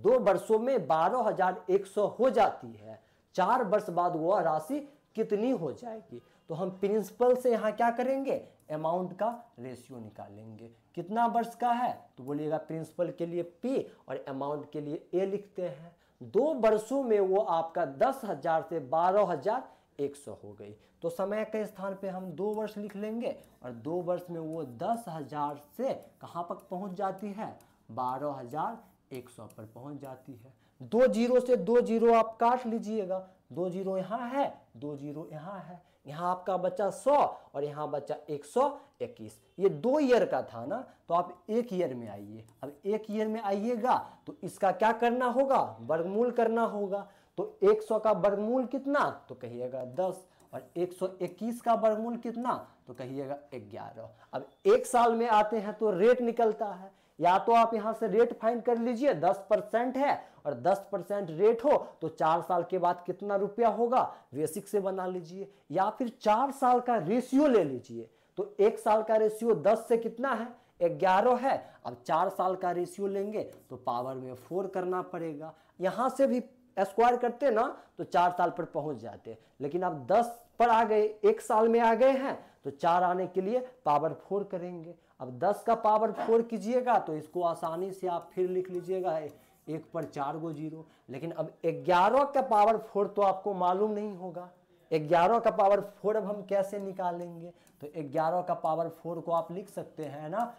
दो वर्षों में बारह हजार एक सौ हो जाती है चार वर्ष बाद वह राशि कितनी हो जाएगी तो हम प्रिंसिपल से यहाँ क्या करेंगे अमाउंट का रेशियो निकालेंगे कितना वर्ष का है तो बोलिएगा प्रिंसिपल के लिए पी और अमाउंट के लिए ए लिखते हैं दो वर्षों में वो आपका दस हजार से बारह हजार 100 हो गई तो समय के स्थान पे हम दो वर्ष लिख लेंगे और दो वर्ष में वो दस हज़ार से कहाँ पर पहुँच जाती है बारह हज़ार एक सौ पर पहुँच जाती है दो जीरो से दो जीरो आप काट लीजिएगा दो जीरो यहाँ है दो जीरो यहाँ है यहाँ आपका बच्चा सौ और यहाँ बच्चा एक सौ इक्कीस ये दो ईयर का था ना तो आप एक ईयर में आइए अब एक ईयर में आइएगा तो इसका क्या करना होगा वर्गमूल करना होगा तो 100 का वर्गमूल कितना तो कहिएगा 10 और 121 का वर्गमूल कितना तो कहिएगा 11 अब एक साल में आते हैं तो रेट निकलता है या तो आप यहाँ से रेट फाइंड कर लीजिए 10 परसेंट है और 10 परसेंट रेट हो तो चार साल के बाद कितना रुपया होगा बेसिक से बना लीजिए या फिर चार साल का रेशियो ले लीजिए तो एक साल का रेशियो दस से कितना है ग्यारह है अब चार साल का रेशियो लेंगे तो पावर में फोर करना पड़ेगा यहां से भी स्क्वायर करते ना तो चार साल पर पहुंच जाते लेकिन अब दस पर आ गए एक साल में आ गए हैं तो चार आने के लिए पावर फोर करेंगे अब दस का पावर फोर कीजिएगा तो इसको आसानी से आप फिर लिख लीजिएगा एक पर चार गो जीरो लेकिन अब ग्यारह का पावर फोर तो आपको मालूम नहीं होगा ग्यारह का पावर फोर अब हम कैसे निकालेंगे तो ग्यारह का पावर फोर को आप लिख सकते हैं ना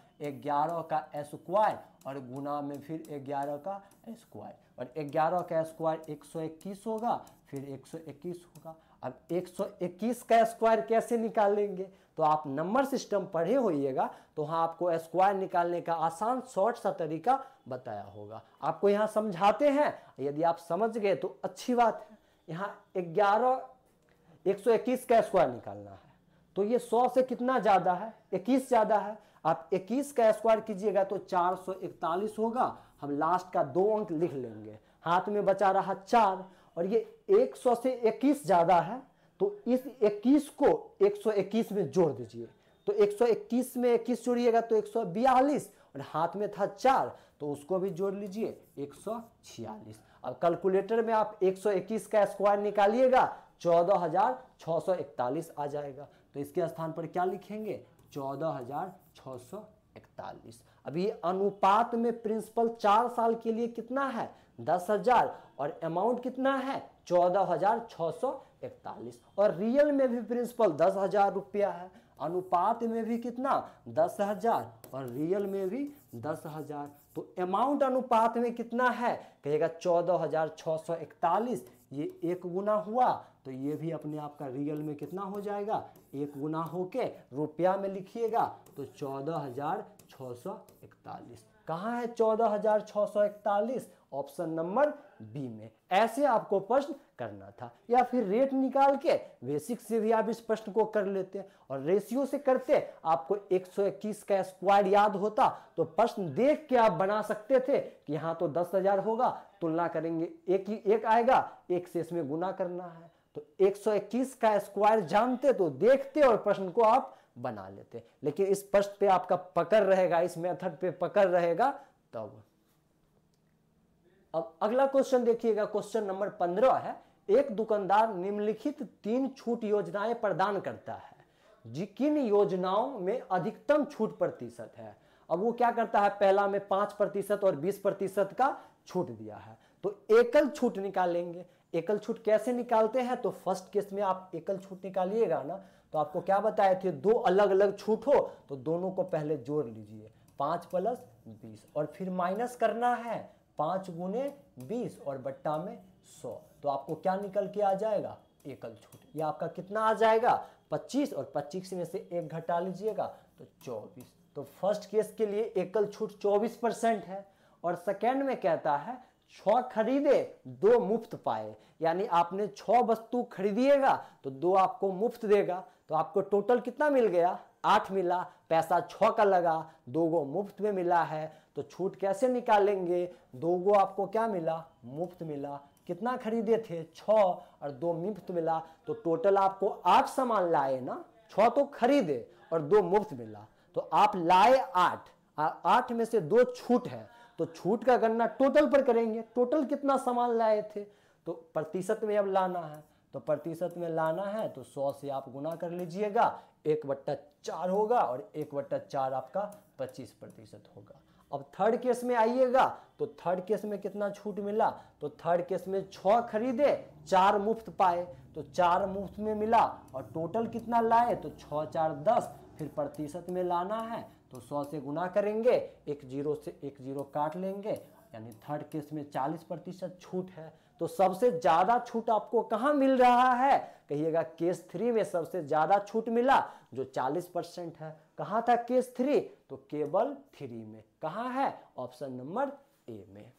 ग्यारह का स्क्वायर और गुना में फिर ग्यारह का स्क्वायर और ग्यारह का स्क्वायर एक सौ इक्कीस होगा फिर एक सौ इक्कीस होगा अब एक सौ इक्कीस का स्क्वायर कैसे निकालेंगे तो आप नंबर सिस्टम पढ़े होइएगा तो हाँ आपको स्क्वायर निकालने का आसान शॉर्ट सा तरीका बताया होगा आपको यहाँ समझाते हैं यदि आप समझ गए तो अच्छी बात है यहाँ ग्यारह एक सौ इक्कीस का स्क्वायर निकालना है तो ये सौ से कितना ज़्यादा है इक्कीस ज़्यादा है आप 21 का स्क्वायर कीजिएगा तो 441 होगा हम लास्ट का दो अंक लिख लेंगे हाथ में बचा रहा चार और ये 100 से 21 ज़्यादा है तो इस 21 को 121 में जोड़ दीजिए तो 121 में 21 जोड़िएगा तो 142 और हाथ में था चार तो उसको भी जोड़ लीजिए 146 अब कैलकुलेटर में आप 121 का स्क्वायर निकालिएगा 14,641 आ जाएगा तो इसके स्थान पर क्या लिखेंगे 14,000 641 अभी अनुपात में प्रिंसिपल चार साल के लिए कितना है दस हजार और अमाउंट कितना है चौदह हजार छः सौ इकतालीस और रियल में भी प्रिंसिपल दस हजार रुपया है अनुपात में भी कितना दस हजार और रियल में भी दस हजार तो अमाउंट अनुपात में कितना है कहेगा चौदह हजार छः सौ इकतालीस ये एक गुना हुआ तो ये भी अपने आप का रियल में कितना हो जाएगा एक गुना होके रुपया में लिखिएगा तो चौदह हजार छः सौ इकतालीस कहाँ है चौदह हजार छः सौ इकतालीस ऑप्शन नंबर बी में ऐसे आपको प्रश्न करना था या फिर रेट निकाल के बेसिक से भी आप इस प्रश्न को कर लेते और रेशियो से करते आपको 121 का स्क्वायर याद होता तो प्रश्न देख के आप बना सकते थे कि यहाँ तो दस हजार होगा तुलना करेंगे एक ही एक आएगा एक से इसमें गुना करना है तो 121 का स्क्वायर जानते तो देखते और प्रश्न को आप बना लेते हैं लेकिन इस प्रश्न पे आपका पकड़ रहेगा इस मेथड पे पकड़ रहेगा तब अब अगला क्वेश्चन देखिएगा क्वेश्चन नंबर पंद्रह है एक दुकानदार निम्नलिखित तीन छूट योजनाएं प्रदान करता है किन योजनाओं में अधिकतम छूट प्रतिशत है अब वो क्या करता है पहला में पांच प्रतिशत और बीस प्रतिशत का छूट दिया है तो एकल छूट निकालेंगे एकल छूट कैसे निकालते हैं तो फर्स्ट केस में आप एकल छूट निकालिएगा ना तो आपको क्या बताए थे दो अलग अलग छूट हो तो दोनों को पहले जोड़ लीजिए पाँच प्लस बीस और फिर माइनस करना है पाँच गुने बीस और बट्टा में सौ तो आपको क्या निकल के आ जाएगा एकल छूट ये आपका कितना आ जाएगा पच्चीस और पच्चीस में से एक घटा लीजिएगा तो चौबीस तो फर्स्ट केस के लिए एकल छूट चौबीस परसेंट है और सेकेंड में कहता है छ खरीदे दो मुफ्त पाए यानी आपने छ वस्तु खरीदिएगा तो दो आपको मुफ्त देगा तो आपको टोटल कितना मिल गया आठ मिला पैसा छ का लगा दो गो मुफ्त में मिला है तो छूट कैसे निकालेंगे दो गो आपको क्या मिला मुफ्त मिला कितना खरीदे थे छ और दो मुफ्त मिला तो टोटल आपको आठ सामान लाए ना छ तो खरीदे और दो मुफ्त मिला तो आप लाए आठ आठ में से दो छूट है तो छूट का गणना टोटल पर करेंगे टोटल कितना सामान लाए थे तो प्रतिशत में अब लाना है तो प्रतिशत में लाना है तो सौ से आप गुना कर लीजिएगा एक बट्टा चार होगा और एक बट्टा चार आपका पच्चीस प्रतिशत होगा अब थर्ड केस में आइएगा तो थर्ड केस में कितना छूट मिला तो थर्ड केस में छः खरीदे चार मुफ्त पाए तो चार मुफ्त में मिला और टोटल कितना लाए तो छः चार दस फिर प्रतिशत में लाना है तो सौ से गुना करेंगे एक जीरो से एक जीरो काट लेंगे यानी थर्ड केस में चालीस प्रतिशत छूट है तो सबसे ज्यादा छूट आपको कहां मिल रहा है कहिएगा केस थ्री में सबसे ज्यादा छूट मिला जो 40 परसेंट है कहां था केस थ्री तो केवल थ्री में कहा है ऑप्शन नंबर ए में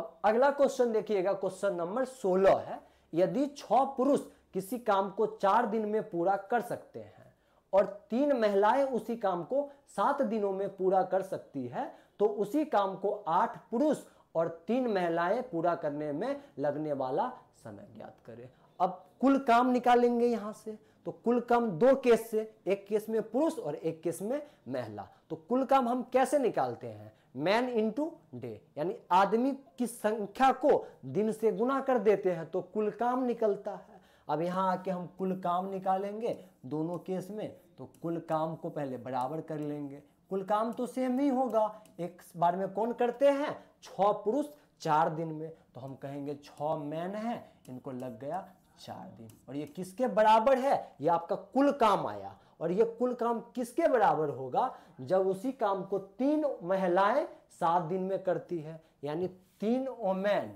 अब अगला क्वेश्चन देखिएगा क्वेश्चन नंबर 16 है यदि छ पुरुष किसी काम को चार दिन में पूरा कर सकते हैं और तीन महिलाएं उसी काम को सात दिनों में पूरा कर सकती है तो उसी काम को आठ पुरुष और तीन महिलाएं पूरा करने में लगने वाला समय ज्ञात करें अब कुल काम निकालेंगे यहां से तो कुल काम दो केस से एक केस में पुरुष और एक केस में महिला तो कुल काम हम कैसे निकालते हैं मैन इंटू डे यानी आदमी की संख्या को दिन से गुना कर देते हैं तो कुल काम निकलता है अब यहाँ आके हम कुल काम निकालेंगे दोनों केस में तो कुल काम को पहले बराबर कर लेंगे कुल काम तो सेम ही होगा एक बार में कौन करते हैं छ पुरुष चार दिन में तो हम कहेंगे छ मैन है इनको लग गया चार दिन और ये किसके बराबर है ये आपका कुल काम आया और ये कुल काम किसके बराबर होगा जब उसी काम को तीन महिलाएं सात दिन में करती है यानी तीन ओमैन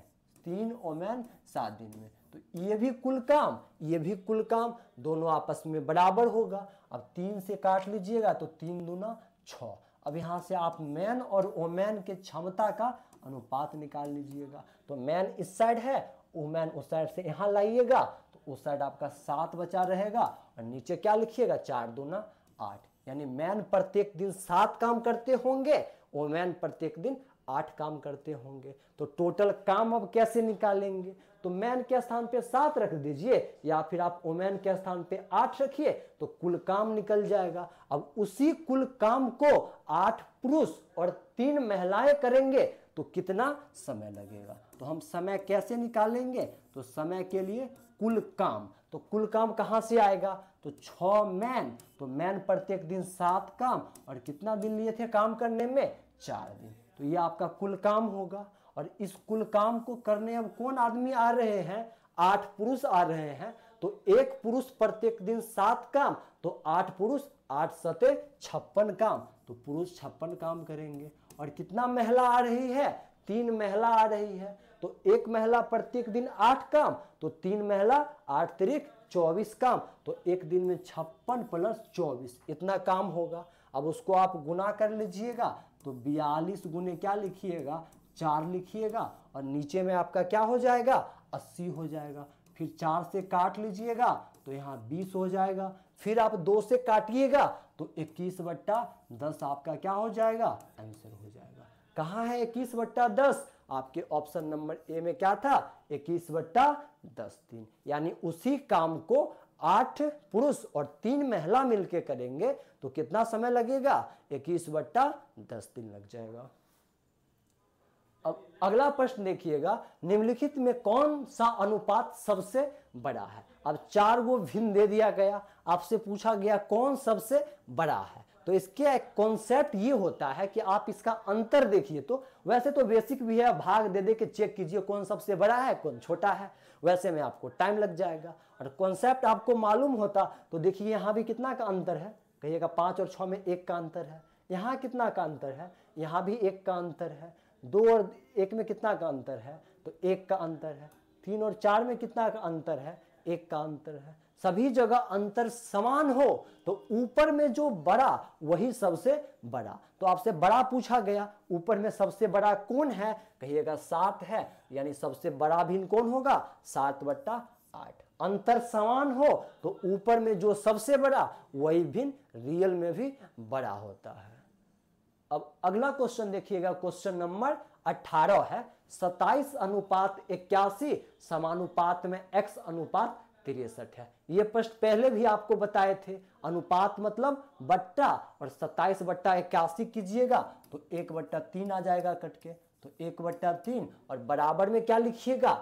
तीन ओमैन सात दिन में तो ये भी कुल काम ये भी कुल काम दोनों आपस में बराबर होगा अब तीन से काट लीजिएगा तो तीन दूना छ अब यहाँ से आप मैन और ओमैन के क्षमता का अनुपात निकाल लीजिएगा तो मैन इस साइड है वुमैन उस साइड से यहाँ लाइएगा तो उस साइड आपका सात बचा रहेगा और नीचे क्या लिखिएगा चार दूना आठ यानी मैन प्रत्येक दिन सात काम करते होंगे वुमैन प्रत्येक दिन आठ काम करते होंगे तो टोटल काम अब कैसे निकालेंगे तो मैन के स्थान पे सात रख दीजिए या फिर आप ओमैन के स्थान पे आठ रखिए तो कुल काम निकल जाएगा अब उसी कुल काम को आठ पुरुष और तीन महिलाएं करेंगे तो कितना समय लगेगा तो हम समय कैसे निकालेंगे तो समय के लिए कुल काम तो कुल काम कहाँ से आएगा तो छ मैन तो मैन प्रत्येक दिन सात काम और कितना दिन लिए थे काम करने में चार दिन तो ये आपका कुल काम होगा और इस कुल काम को करने अब कौन आदमी आ रहे हैं आठ पुरुष आ रहे हैं तो एक पुरुष प्रत्येक दिन सात काम तो आठ पुरुष आठ सते छप्पन काम तो पुरुष छप्पन काम करेंगे और कितना महिला आ रही है तीन महिला आ रही है तो एक महिला प्रत्येक दिन आठ काम तो तीन महिला आठ तरीक चौबीस काम तो एक दिन में छप्पन प्लस चौबीस इतना काम होगा अब उसको आप गुना कर लीजिएगा तो बयालीस गुने क्या लिखिएगा चार लिखिएगा और नीचे में आपका क्या हो जाएगा अस्सी हो जाएगा फिर चार से काट लीजिएगा तो यहाँ बीस हो जाएगा फिर आप दो से काटिएगा तो 21 बट्टा दस आपका क्या हो जाएगा आंसर हो जाएगा कहा है 21 बट्टा दस आपके ऑप्शन नंबर ए में क्या था 21 बट्टा दस दिन यानी उसी काम को आठ पुरुष और तीन महिला मिलके करेंगे तो कितना समय लगेगा 21 बट्टा दस दिन लग जाएगा अब अगला प्रश्न देखिएगा निम्नलिखित में कौन सा अनुपात सबसे बड़ा है अब चार गो भिन्न दे दिया गया आपसे पूछा गया कौन सबसे बड़ा है तो इसके एक कॉन्सेप्ट ये होता है कि आप इसका अंतर देखिए तो वैसे तो बेसिक भी है भाग दे दे के चेक कीजिए कौन सबसे बड़ा है कौन छोटा है वैसे में आपको टाइम लग जाएगा और कॉन्सेप्ट आपको मालूम होता तो देखिए यहाँ भी कितना का अंतर है कहिएगा पाँच और छः में एक का अंतर है यहाँ कितना का अंतर है यहाँ भी एक का अंतर है दो और एक में कितना का अंतर है तो एक का अंतर है तीन और चार में कितना का अंतर है एक का अंतर है सभी जगह अंतर समान हो तो ऊपर में जो बड़ा वही सबसे बड़ा तो आपसे बड़ा पूछा गया ऊपर में सबसे बड़ा कौन है कहिएगा सात है यानी सबसे बड़ा भिन्न कौन होगा सात बट्टा आठ अंतर समान हो तो ऊपर में जो सबसे बड़ा वही भिन्न रियल में भी बड़ा होता है अब अगला क्वेश्चन देखिएगा क्वेश्चन नंबर अठारह है 27 अनुपात इक्यासी समानुपात में एक्स अनुपात तिरसठ है ये प्रश्न पहले भी आपको बताए थे अनुपात मतलब बट्टा और सताइस बट्टा इक्यासी कीजिएगा तो एक बट्टा तीन आ जाएगा कट के तो एक बट्टा तीन और बराबर में क्या लिखिएगा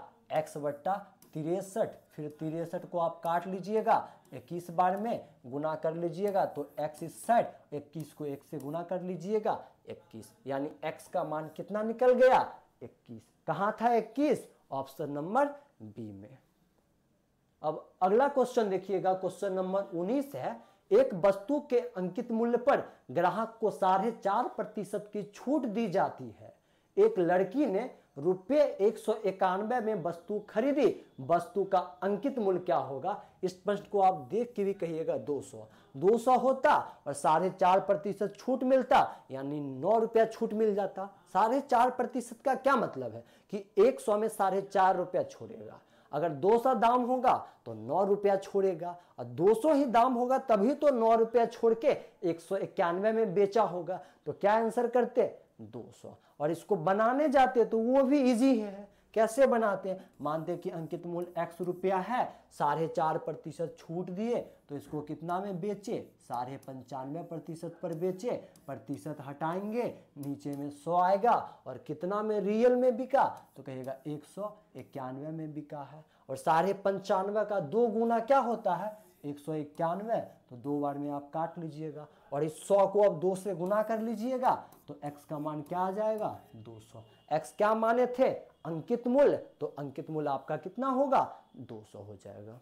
एक्स बट्टा तिरसठ फिर तिरसठ को आप काट लीजिएगा इक्कीस बार में गुना कर लीजिएगा तो एक्स इज साइड इक्कीस को एक से गुना कर लीजिएगा इक्कीस यानी एक्स का मान कितना निकल गया इक्कीस कहाँ था इक्कीस ऑप्शन नंबर बी में अब अगला क्वेश्चन देखिएगा क्वेश्चन नंबर उन्नीस है एक वस्तु के अंकित मूल्य पर ग्राहक को साढ़े चार प्रतिशत की छूट दी जाती है एक लड़की ने रुपये एक सौ इक्यानवे में वस्तु खरीदी वस्तु का अंकित मूल्य क्या होगा इस प्रश्न को आप देख के भी कहिएगा 200 200 होता और साढ़े चार प्रतिशत छूट मिलता यानी नौ रुपया छूट मिल जाता साढ़े चार प्रतिशत का क्या मतलब है कि एक सौ में साढ़े चार रुपया छोड़ेगा अगर दो सौ दाम होगा तो नौ रुपया छोड़ेगा और दो सौ ही दाम होगा तभी तो नौ रुपया छोड़ के एक सौ इक्यानवे में बेचा होगा तो क्या आंसर करते 200 और इसको बनाने जाते तो वो भी इजी है कैसे बनाते हैं मानते कि अंकित मूल एक्स रुपया है साढ़े चार प्रतिशत छूट दिए तो इसको कितना में बेचे साढ़े पंचानवे प्रतिशत पर बेचे प्रतिशत हटाएंगे नीचे में सौ आएगा और कितना में रियल में बिका तो कहेगा एक सौ इक्यानवे में बिका है और साढ़े पंचानवे का दो गुना क्या होता है एक सौ इक्यानवे तो दो बार में आप काट लीजिएगा और इस सौ को आप दो से गुना कर लीजिएगा तो x का मान क्या आ जाएगा 200 x क्या माने थे अंकित मूल्य तो अंकित मूल्य आपका कितना होगा 200 हो जाएगा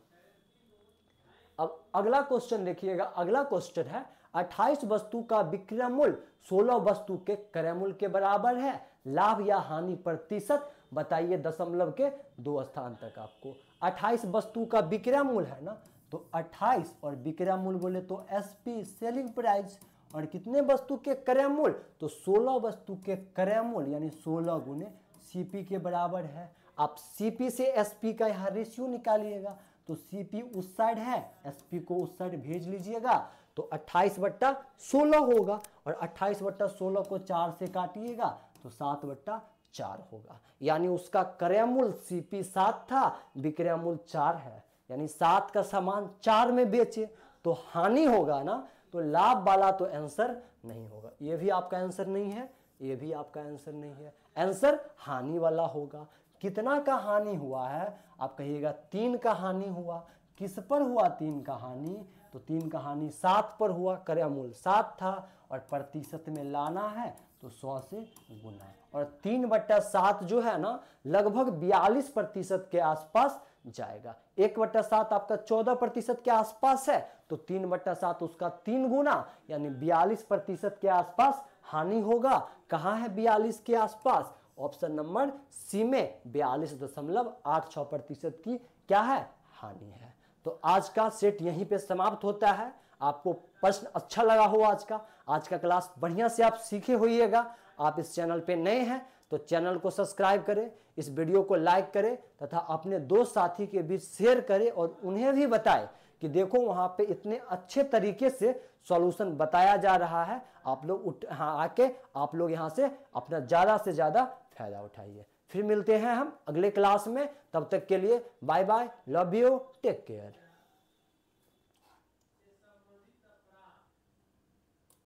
अब अगला क्वेश्चन देखिएगा अगला क्वेश्चन है 28 वस्तु का विक्रय मूल्य 16 वस्तु के क्रय मूल्य के बराबर है लाभ या हानि प्रतिशत बताइए दशमलव के दो स्थान तक आपको 28 वस्तु का विक्रय मूल्य है ना तो 28 और विक्रय मूल्य बोले तो एसपी सेलिंग प्राइस और कितने वस्तु के क्रय मूल्य तो 16 वस्तु के क्रय मूल्य यानी 16 गुने सी के बराबर है आप सी से एस का यहाँ रेशियो निकालिएगा तो सी उस साइड है एस को उस साइड भेज लीजिएगा तो 28 बट्टा सोलह होगा और 28 बट्टा सोलह को चार से काटिएगा तो सात बट्टा चार होगा यानी उसका क्रय मूल सी पी सात था विक्रय मूल चार है यानी सात का सामान चार में बेचे तो हानि होगा ना तो लाभ वाला तो आंसर नहीं होगा ये भी आपका आंसर नहीं है ये भी आपका आंसर नहीं है आंसर हानि वाला होगा कितना का हानि हुआ है आप कहिएगा तीन का हानि हुआ किस पर हुआ तीन का हानि तो तीन का हानि सात पर हुआ क्रय मूल्य सात था और प्रतिशत में लाना है तो सौ से गुना और तीन बट्टा सात जो है ना लगभग बयालीस प्रतिशत के आसपास जाएगा एक बट्टा सात आपका चौदह प्रतिशत के आसपास है तो तीन बट्टा सात उसका तीन गुना यानी बयालीस प्रतिशत के आसपास हानि होगा कहाँ है बयालीस के आसपास ऑप्शन नंबर सी में बयालीस दशमलव आठ छः प्रतिशत की क्या है हानि है तो आज का सेट यहीं पे समाप्त होता है आपको प्रश्न अच्छा लगा हो आज का आज का क्लास बढ़िया से आप सीखे होइएगा आप इस चैनल पे नए हैं तो चैनल को सब्सक्राइब करें इस वीडियो को लाइक करें तथा अपने दोस्त साथी के बीच शेयर करें और उन्हें भी बताएं कि देखो वहाँ पे इतने अच्छे तरीके से सॉल्यूशन बताया जा रहा है आप लोग उठ हाँ आके आप लोग यहाँ से अपना ज़्यादा से ज़्यादा फायदा उठाइए फिर मिलते हैं हम अगले क्लास में तब तक के लिए bye bye love you take care